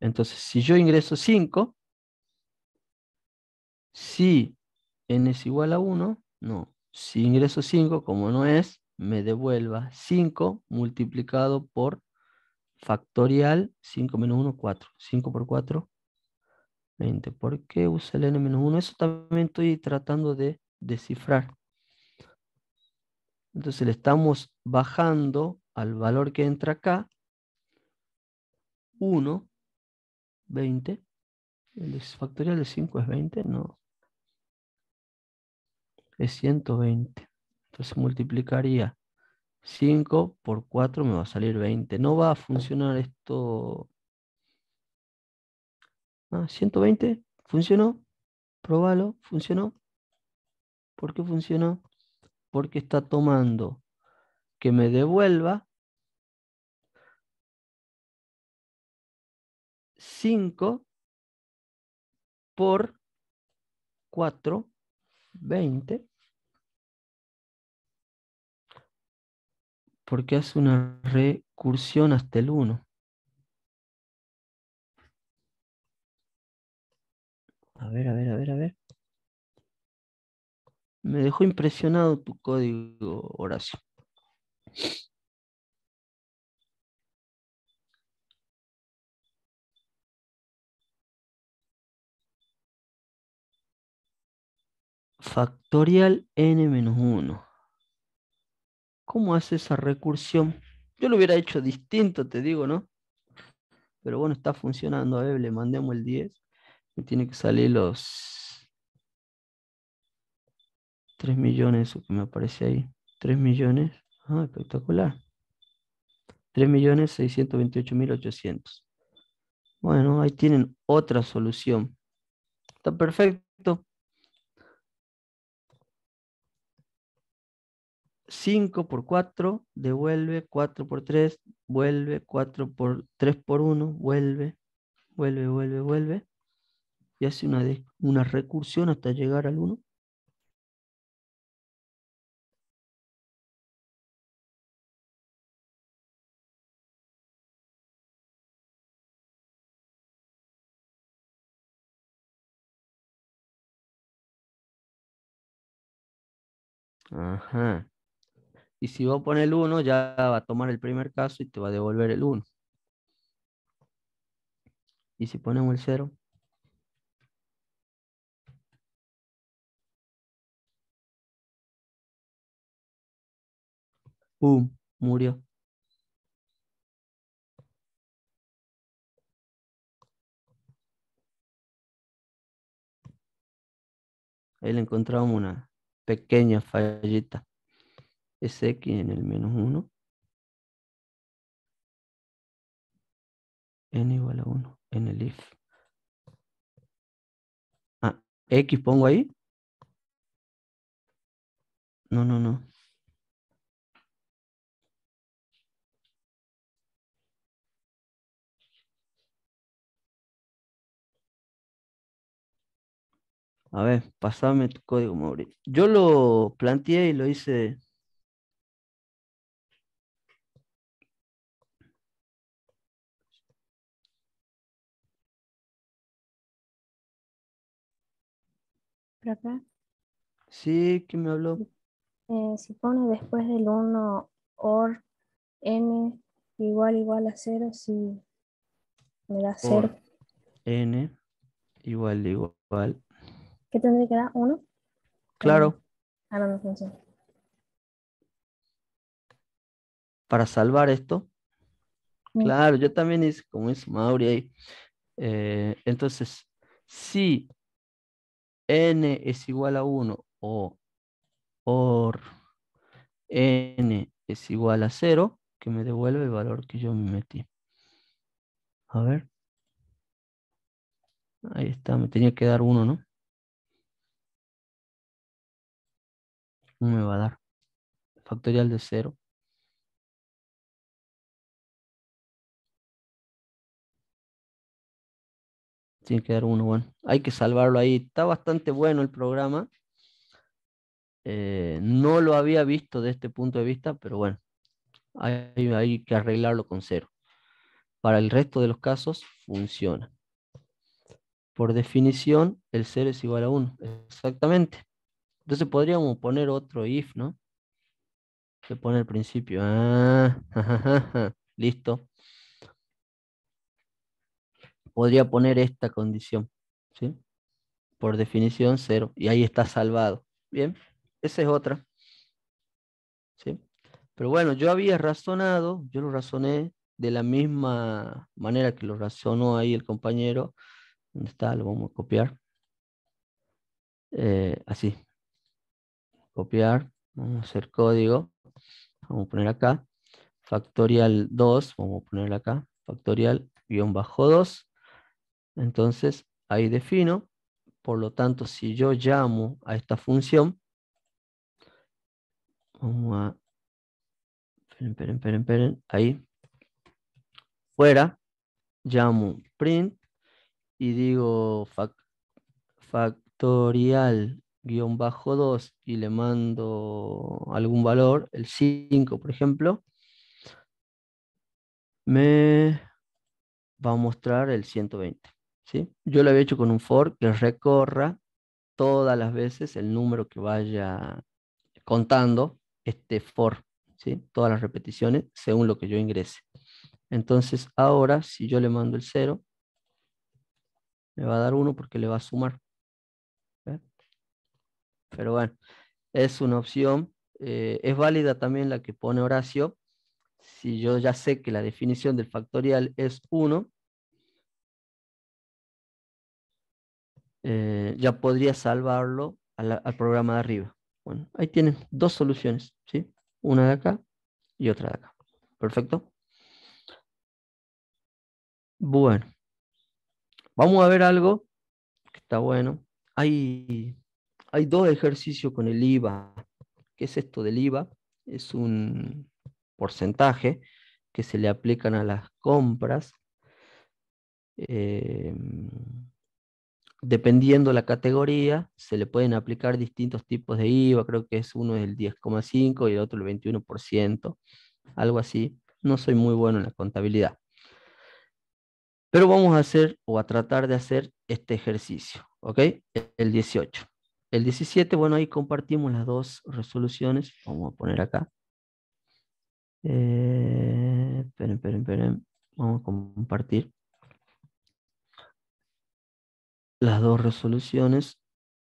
Entonces, si yo ingreso 5, si n es igual a 1, no si ingreso 5, como no es, me devuelva 5 multiplicado por factorial 5 menos 1, 4. 5 por 4, 20. ¿Por qué usa el n menos 1? Eso también estoy tratando de descifrar. Entonces le estamos bajando al valor que entra acá. 1, 20. El factorial de 5 es 20, no es 120. Entonces multiplicaría 5 por 4 me va a salir 20. No va a funcionar esto. Ah, 120, funcionó. Probalo, funcionó. ¿Por qué funcionó? Porque está tomando que me devuelva 5 por 4, 20. porque hace una recursión hasta el 1. A ver, a ver, a ver, a ver. Me dejó impresionado tu código, Horacio. Factorial n-1. menos ¿Cómo hace esa recursión? Yo lo hubiera hecho distinto, te digo, ¿no? Pero bueno, está funcionando. A ver, le mandemos el 10. Y tiene que salir los 3 millones, eso que me aparece ahí. 3 millones. Ah, espectacular. 3.628.800. Bueno, ahí tienen otra solución. Está perfecto. 5 por 4, devuelve, 4 por 3, vuelve, 4 por 3 por 1, vuelve, vuelve, vuelve, vuelve. Y hace una, de, una recursión hasta llegar al 1. Ajá. Y si vos pones el 1, ya va a tomar el primer caso y te va a devolver el 1. Y si ponemos el 0. ¡Pum! Murió. Ahí le encontramos una pequeña fallita es x en el menos uno. n igual a uno. en el if. Ah, x pongo ahí. No, no, no. A ver, pasame tu código, Mauricio. Yo lo planteé y lo hice ¿Verdad? acá. Sí, ¿qué me habló? Eh, si pone después del 1 OR N igual igual a 0, si me da 0. N igual igual. ¿Qué tendría que dar? ¿1? Claro. Ah, no, funciona. Para salvar esto. Mm. Claro, yo también hice como hizo Mauri ahí. Eh, entonces, si n es igual a 1 o por n es igual a 0, que me devuelve el valor que yo me metí. A ver. Ahí está, me tenía que dar 1, ¿no? No me va a dar. Factorial de 0. que dar uno, bueno. Hay que salvarlo ahí. Está bastante bueno el programa. Eh, no lo había visto De este punto de vista, pero bueno, hay, que arreglarlo con cero. Para el resto de los casos, funciona. Por definición, el 0 es igual a 1. Exactamente. Entonces podríamos poner otro if, ¿no? Se pone al principio. Ah, Listo podría poner esta condición, ¿sí? Por definición, cero. Y ahí está salvado. Bien, esa es otra. ¿Sí? Pero bueno, yo había razonado, yo lo razoné de la misma manera que lo razonó ahí el compañero. ¿Dónde está? Lo vamos a copiar. Eh, así. Copiar. Vamos a hacer código. Vamos a poner acá. Factorial 2. Vamos a poner acá. Factorial guión bajo 2. Entonces, ahí defino, por lo tanto, si yo llamo a esta función, vamos a, esperen, esperen, esperen, esperen, ahí, fuera, llamo print y digo factorial 2 y le mando algún valor, el 5 por ejemplo, me va a mostrar el 120. Yo lo había hecho con un for que recorra todas las veces el número que vaya contando este for, Todas las repeticiones según lo que yo ingrese. Entonces ahora, si yo le mando el 0, me va a dar 1 porque le va a sumar. Pero bueno, es una opción. Eh, es válida también la que pone Horacio. Si yo ya sé que la definición del factorial es 1, Eh, ya podría salvarlo al programa de arriba. Bueno, ahí tienen dos soluciones, ¿sí? Una de acá y otra de acá. Perfecto. Bueno, vamos a ver algo que está bueno. Hay, hay dos ejercicios con el IVA. ¿Qué es esto del IVA? Es un porcentaje que se le aplican a las compras. Eh, dependiendo la categoría, se le pueden aplicar distintos tipos de IVA, creo que es uno el 10,5 y el otro el 21%, algo así. No soy muy bueno en la contabilidad. Pero vamos a hacer o a tratar de hacer este ejercicio, ¿ok? El 18. El 17, bueno, ahí compartimos las dos resoluciones. Vamos a poner acá. Eh, esperen, esperen, esperen. Vamos a compartir las dos resoluciones.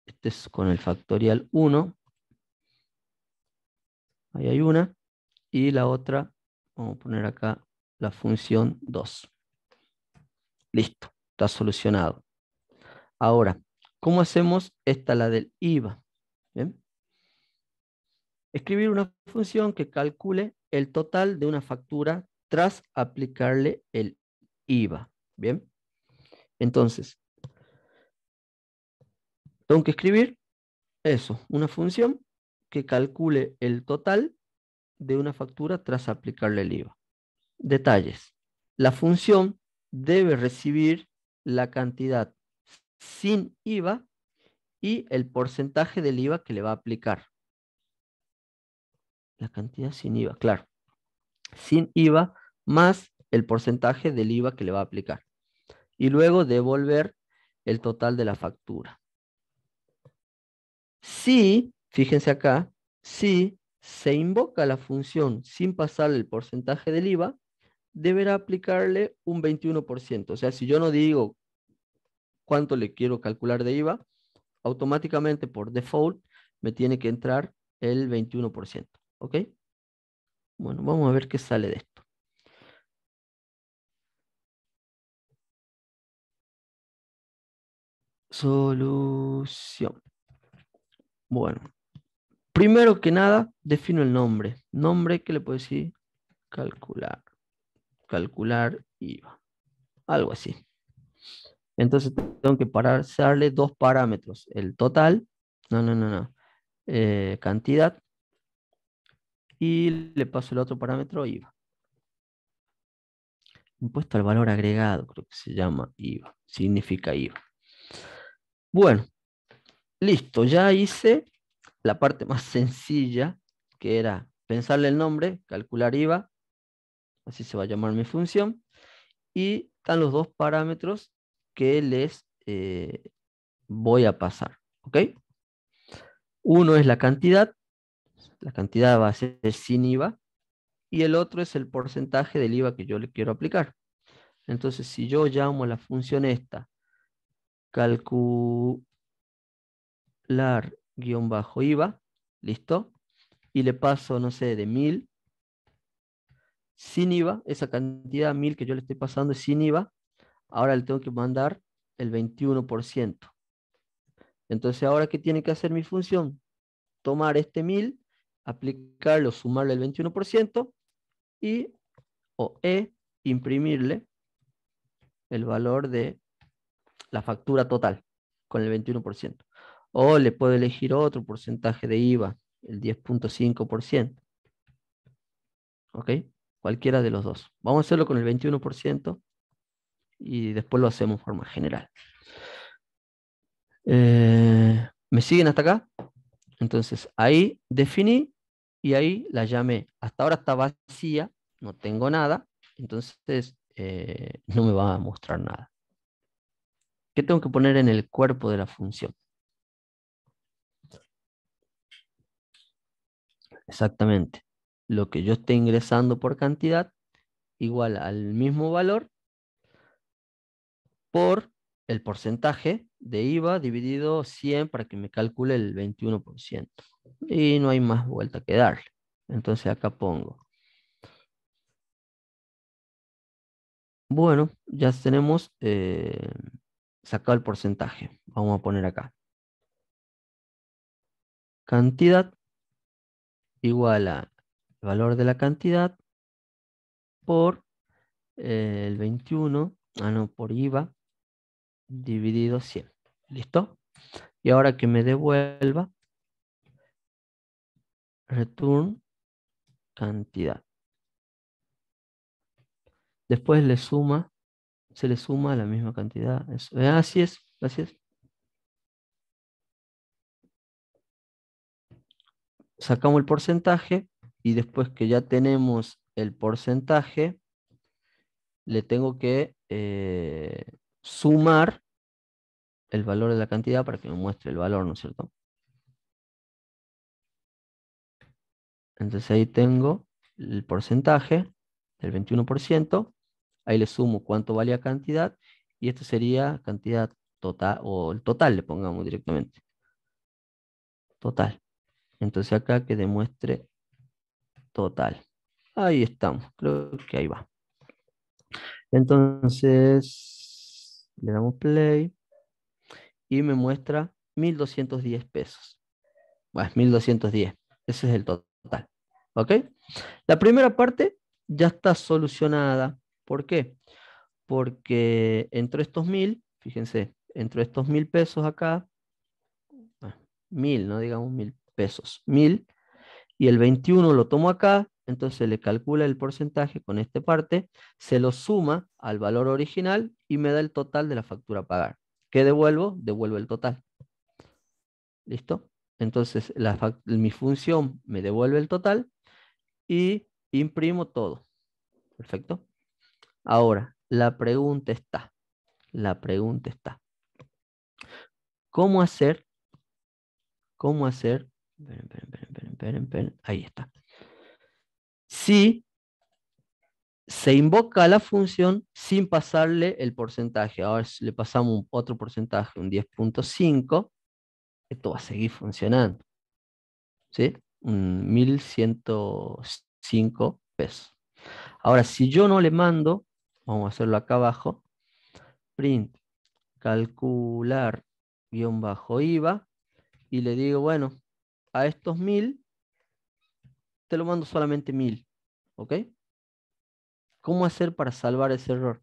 Este es con el factorial 1. Ahí hay una. Y la otra, vamos a poner acá la función 2. Listo, está solucionado. Ahora, ¿cómo hacemos esta, la del IVA? ¿Bien? Escribir una función que calcule el total de una factura tras aplicarle el IVA. Bien, entonces, tengo que escribir eso, una función que calcule el total de una factura tras aplicarle el IVA. Detalles. La función debe recibir la cantidad sin IVA y el porcentaje del IVA que le va a aplicar. La cantidad sin IVA, claro. Sin IVA más el porcentaje del IVA que le va a aplicar. Y luego devolver el total de la factura. Si, fíjense acá, si se invoca la función sin pasarle el porcentaje del IVA, deberá aplicarle un 21%. O sea, si yo no digo cuánto le quiero calcular de IVA, automáticamente por default me tiene que entrar el 21%. ¿Ok? Bueno, vamos a ver qué sale de esto. Solución. Bueno, primero que nada, defino el nombre. Nombre que le puedo decir calcular. Calcular IVA. Algo así. Entonces tengo que darle dos parámetros. El total. No, no, no, no. Eh, cantidad. Y le paso el otro parámetro IVA. Impuesto al valor agregado, creo que se llama IVA. Significa IVA. Bueno, listo, ya hice la parte más sencilla, que era pensarle el nombre, calcular IVA, así se va a llamar mi función, y están los dos parámetros que les eh, voy a pasar, ¿ok? Uno es la cantidad, la cantidad va a ser sin IVA, y el otro es el porcentaje del IVA que yo le quiero aplicar. Entonces, si yo llamo a la función esta, calcu lar-iva, ¿listo? Y le paso, no sé, de 1000 sin IVA, esa cantidad 1000 que yo le estoy pasando es sin IVA, ahora le tengo que mandar el 21%. Entonces, ¿ahora qué tiene que hacer mi función? Tomar este 1000, aplicarlo, sumarle el 21% y, o E, imprimirle el valor de la factura total con el 21% o le puedo elegir otro porcentaje de IVA, el 10.5%. ¿Ok? Cualquiera de los dos. Vamos a hacerlo con el 21% y después lo hacemos en forma general. Eh, ¿Me siguen hasta acá? Entonces, ahí definí y ahí la llamé. Hasta ahora está vacía, no tengo nada, entonces eh, no me va a mostrar nada. ¿Qué tengo que poner en el cuerpo de la función? Exactamente. Lo que yo esté ingresando por cantidad igual al mismo valor por el porcentaje de IVA dividido 100 para que me calcule el 21%. Y no hay más vuelta que darle. Entonces acá pongo. Bueno, ya tenemos eh, sacado el porcentaje. Vamos a poner acá. Cantidad igual al valor de la cantidad por eh, el 21, ah, no, por IVA, dividido 100. ¿Listo? Y ahora que me devuelva, return cantidad. Después le suma, se le suma la misma cantidad. Eso, así es, así es. sacamos el porcentaje y después que ya tenemos el porcentaje, le tengo que eh, sumar el valor de la cantidad para que me muestre el valor, ¿no es cierto? Entonces ahí tengo el porcentaje del 21%, ahí le sumo cuánto vale la cantidad y esto sería cantidad total o el total, le pongamos directamente. Total. Entonces acá que demuestre total. Ahí estamos, creo que ahí va. Entonces, le damos play y me muestra 1210 pesos. Bueno, 1210, ese es el total. ¿Ok? La primera parte ya está solucionada. ¿Por qué? Porque entre estos 1000, fíjense, entre estos 1000 pesos acá, 1000, ah, no digamos 1000 pesos, mil Y el 21 lo tomo acá, entonces le calcula el porcentaje con esta parte, se lo suma al valor original y me da el total de la factura a pagar. ¿Qué devuelvo? Devuelvo el total. ¿Listo? Entonces la, mi función me devuelve el total y imprimo todo. Perfecto. Ahora, la pregunta está. La pregunta está. ¿Cómo hacer? ¿Cómo hacer Ahí está. Si se invoca la función sin pasarle el porcentaje. Ahora si le pasamos otro porcentaje, un 10.5, esto va a seguir funcionando. ¿Sí? Un 1105 pesos. Ahora, si yo no le mando, vamos a hacerlo acá abajo, print, calcular, guión bajo IVA, y le digo, bueno, a estos mil te lo mando solamente mil, ¿Ok? ¿Cómo hacer para salvar ese error?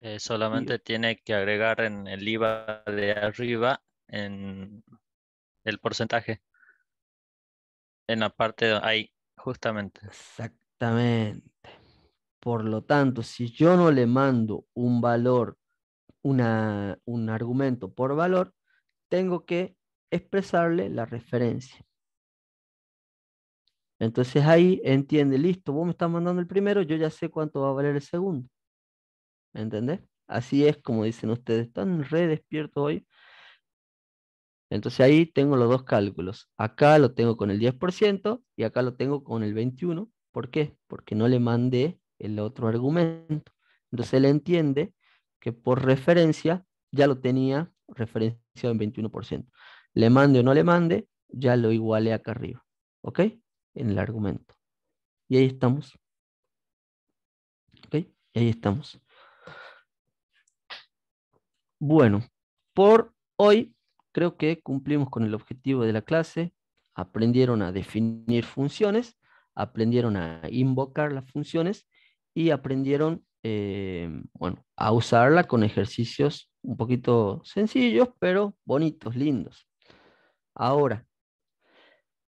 Eh, solamente tiene que agregar en el IVA de arriba en el porcentaje. En la parte de ahí, justamente. Exactamente. Por lo tanto, si yo no le mando un valor, una, un argumento por valor, tengo que expresarle la referencia. Entonces ahí entiende, listo, vos me estás mandando el primero, yo ya sé cuánto va a valer el segundo. ¿Entendés? Así es como dicen ustedes, están re despiertos hoy. Entonces ahí tengo los dos cálculos. Acá lo tengo con el 10% y acá lo tengo con el 21%. ¿Por qué? Porque no le mandé el otro argumento. Entonces él entiende que por referencia ya lo tenía referenciado en 21% le mande o no le mande, ya lo igualé acá arriba, ¿ok? En el argumento. Y ahí estamos. ¿Ok? Y ahí estamos. Bueno, por hoy creo que cumplimos con el objetivo de la clase. Aprendieron a definir funciones, aprendieron a invocar las funciones y aprendieron eh, bueno, a usarla con ejercicios un poquito sencillos, pero bonitos, lindos. Ahora,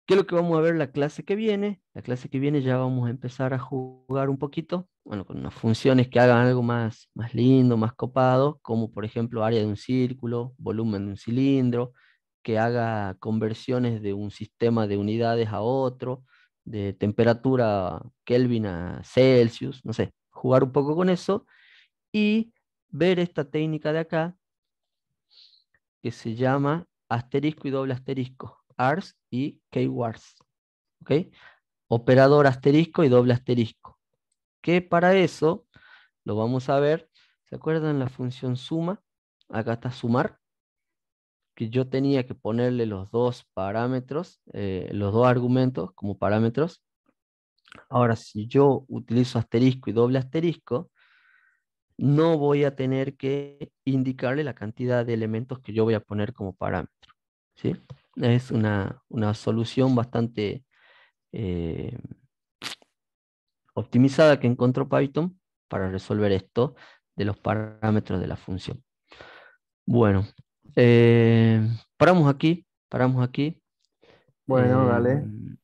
¿qué es lo que vamos a ver la clase que viene? La clase que viene ya vamos a empezar a jugar un poquito, bueno, con unas funciones que hagan algo más, más lindo, más copado, como por ejemplo área de un círculo, volumen de un cilindro, que haga conversiones de un sistema de unidades a otro, de temperatura Kelvin a Celsius, no sé, jugar un poco con eso y ver esta técnica de acá que se llama asterisco y doble asterisco, ARS y KWARS. ¿ok? Operador asterisco y doble asterisco. Que para eso lo vamos a ver. ¿Se acuerdan la función suma? Acá está sumar. Que yo tenía que ponerle los dos parámetros, eh, los dos argumentos como parámetros. Ahora, si yo utilizo asterisco y doble asterisco, no voy a tener que indicarle la cantidad de elementos que yo voy a poner como parámetro. ¿sí? Es una, solución bastante eh, optimizada que encontró Python para resolver esto de los parámetros de la función. Bueno, eh, paramos aquí, paramos aquí. Bueno, dale. Em,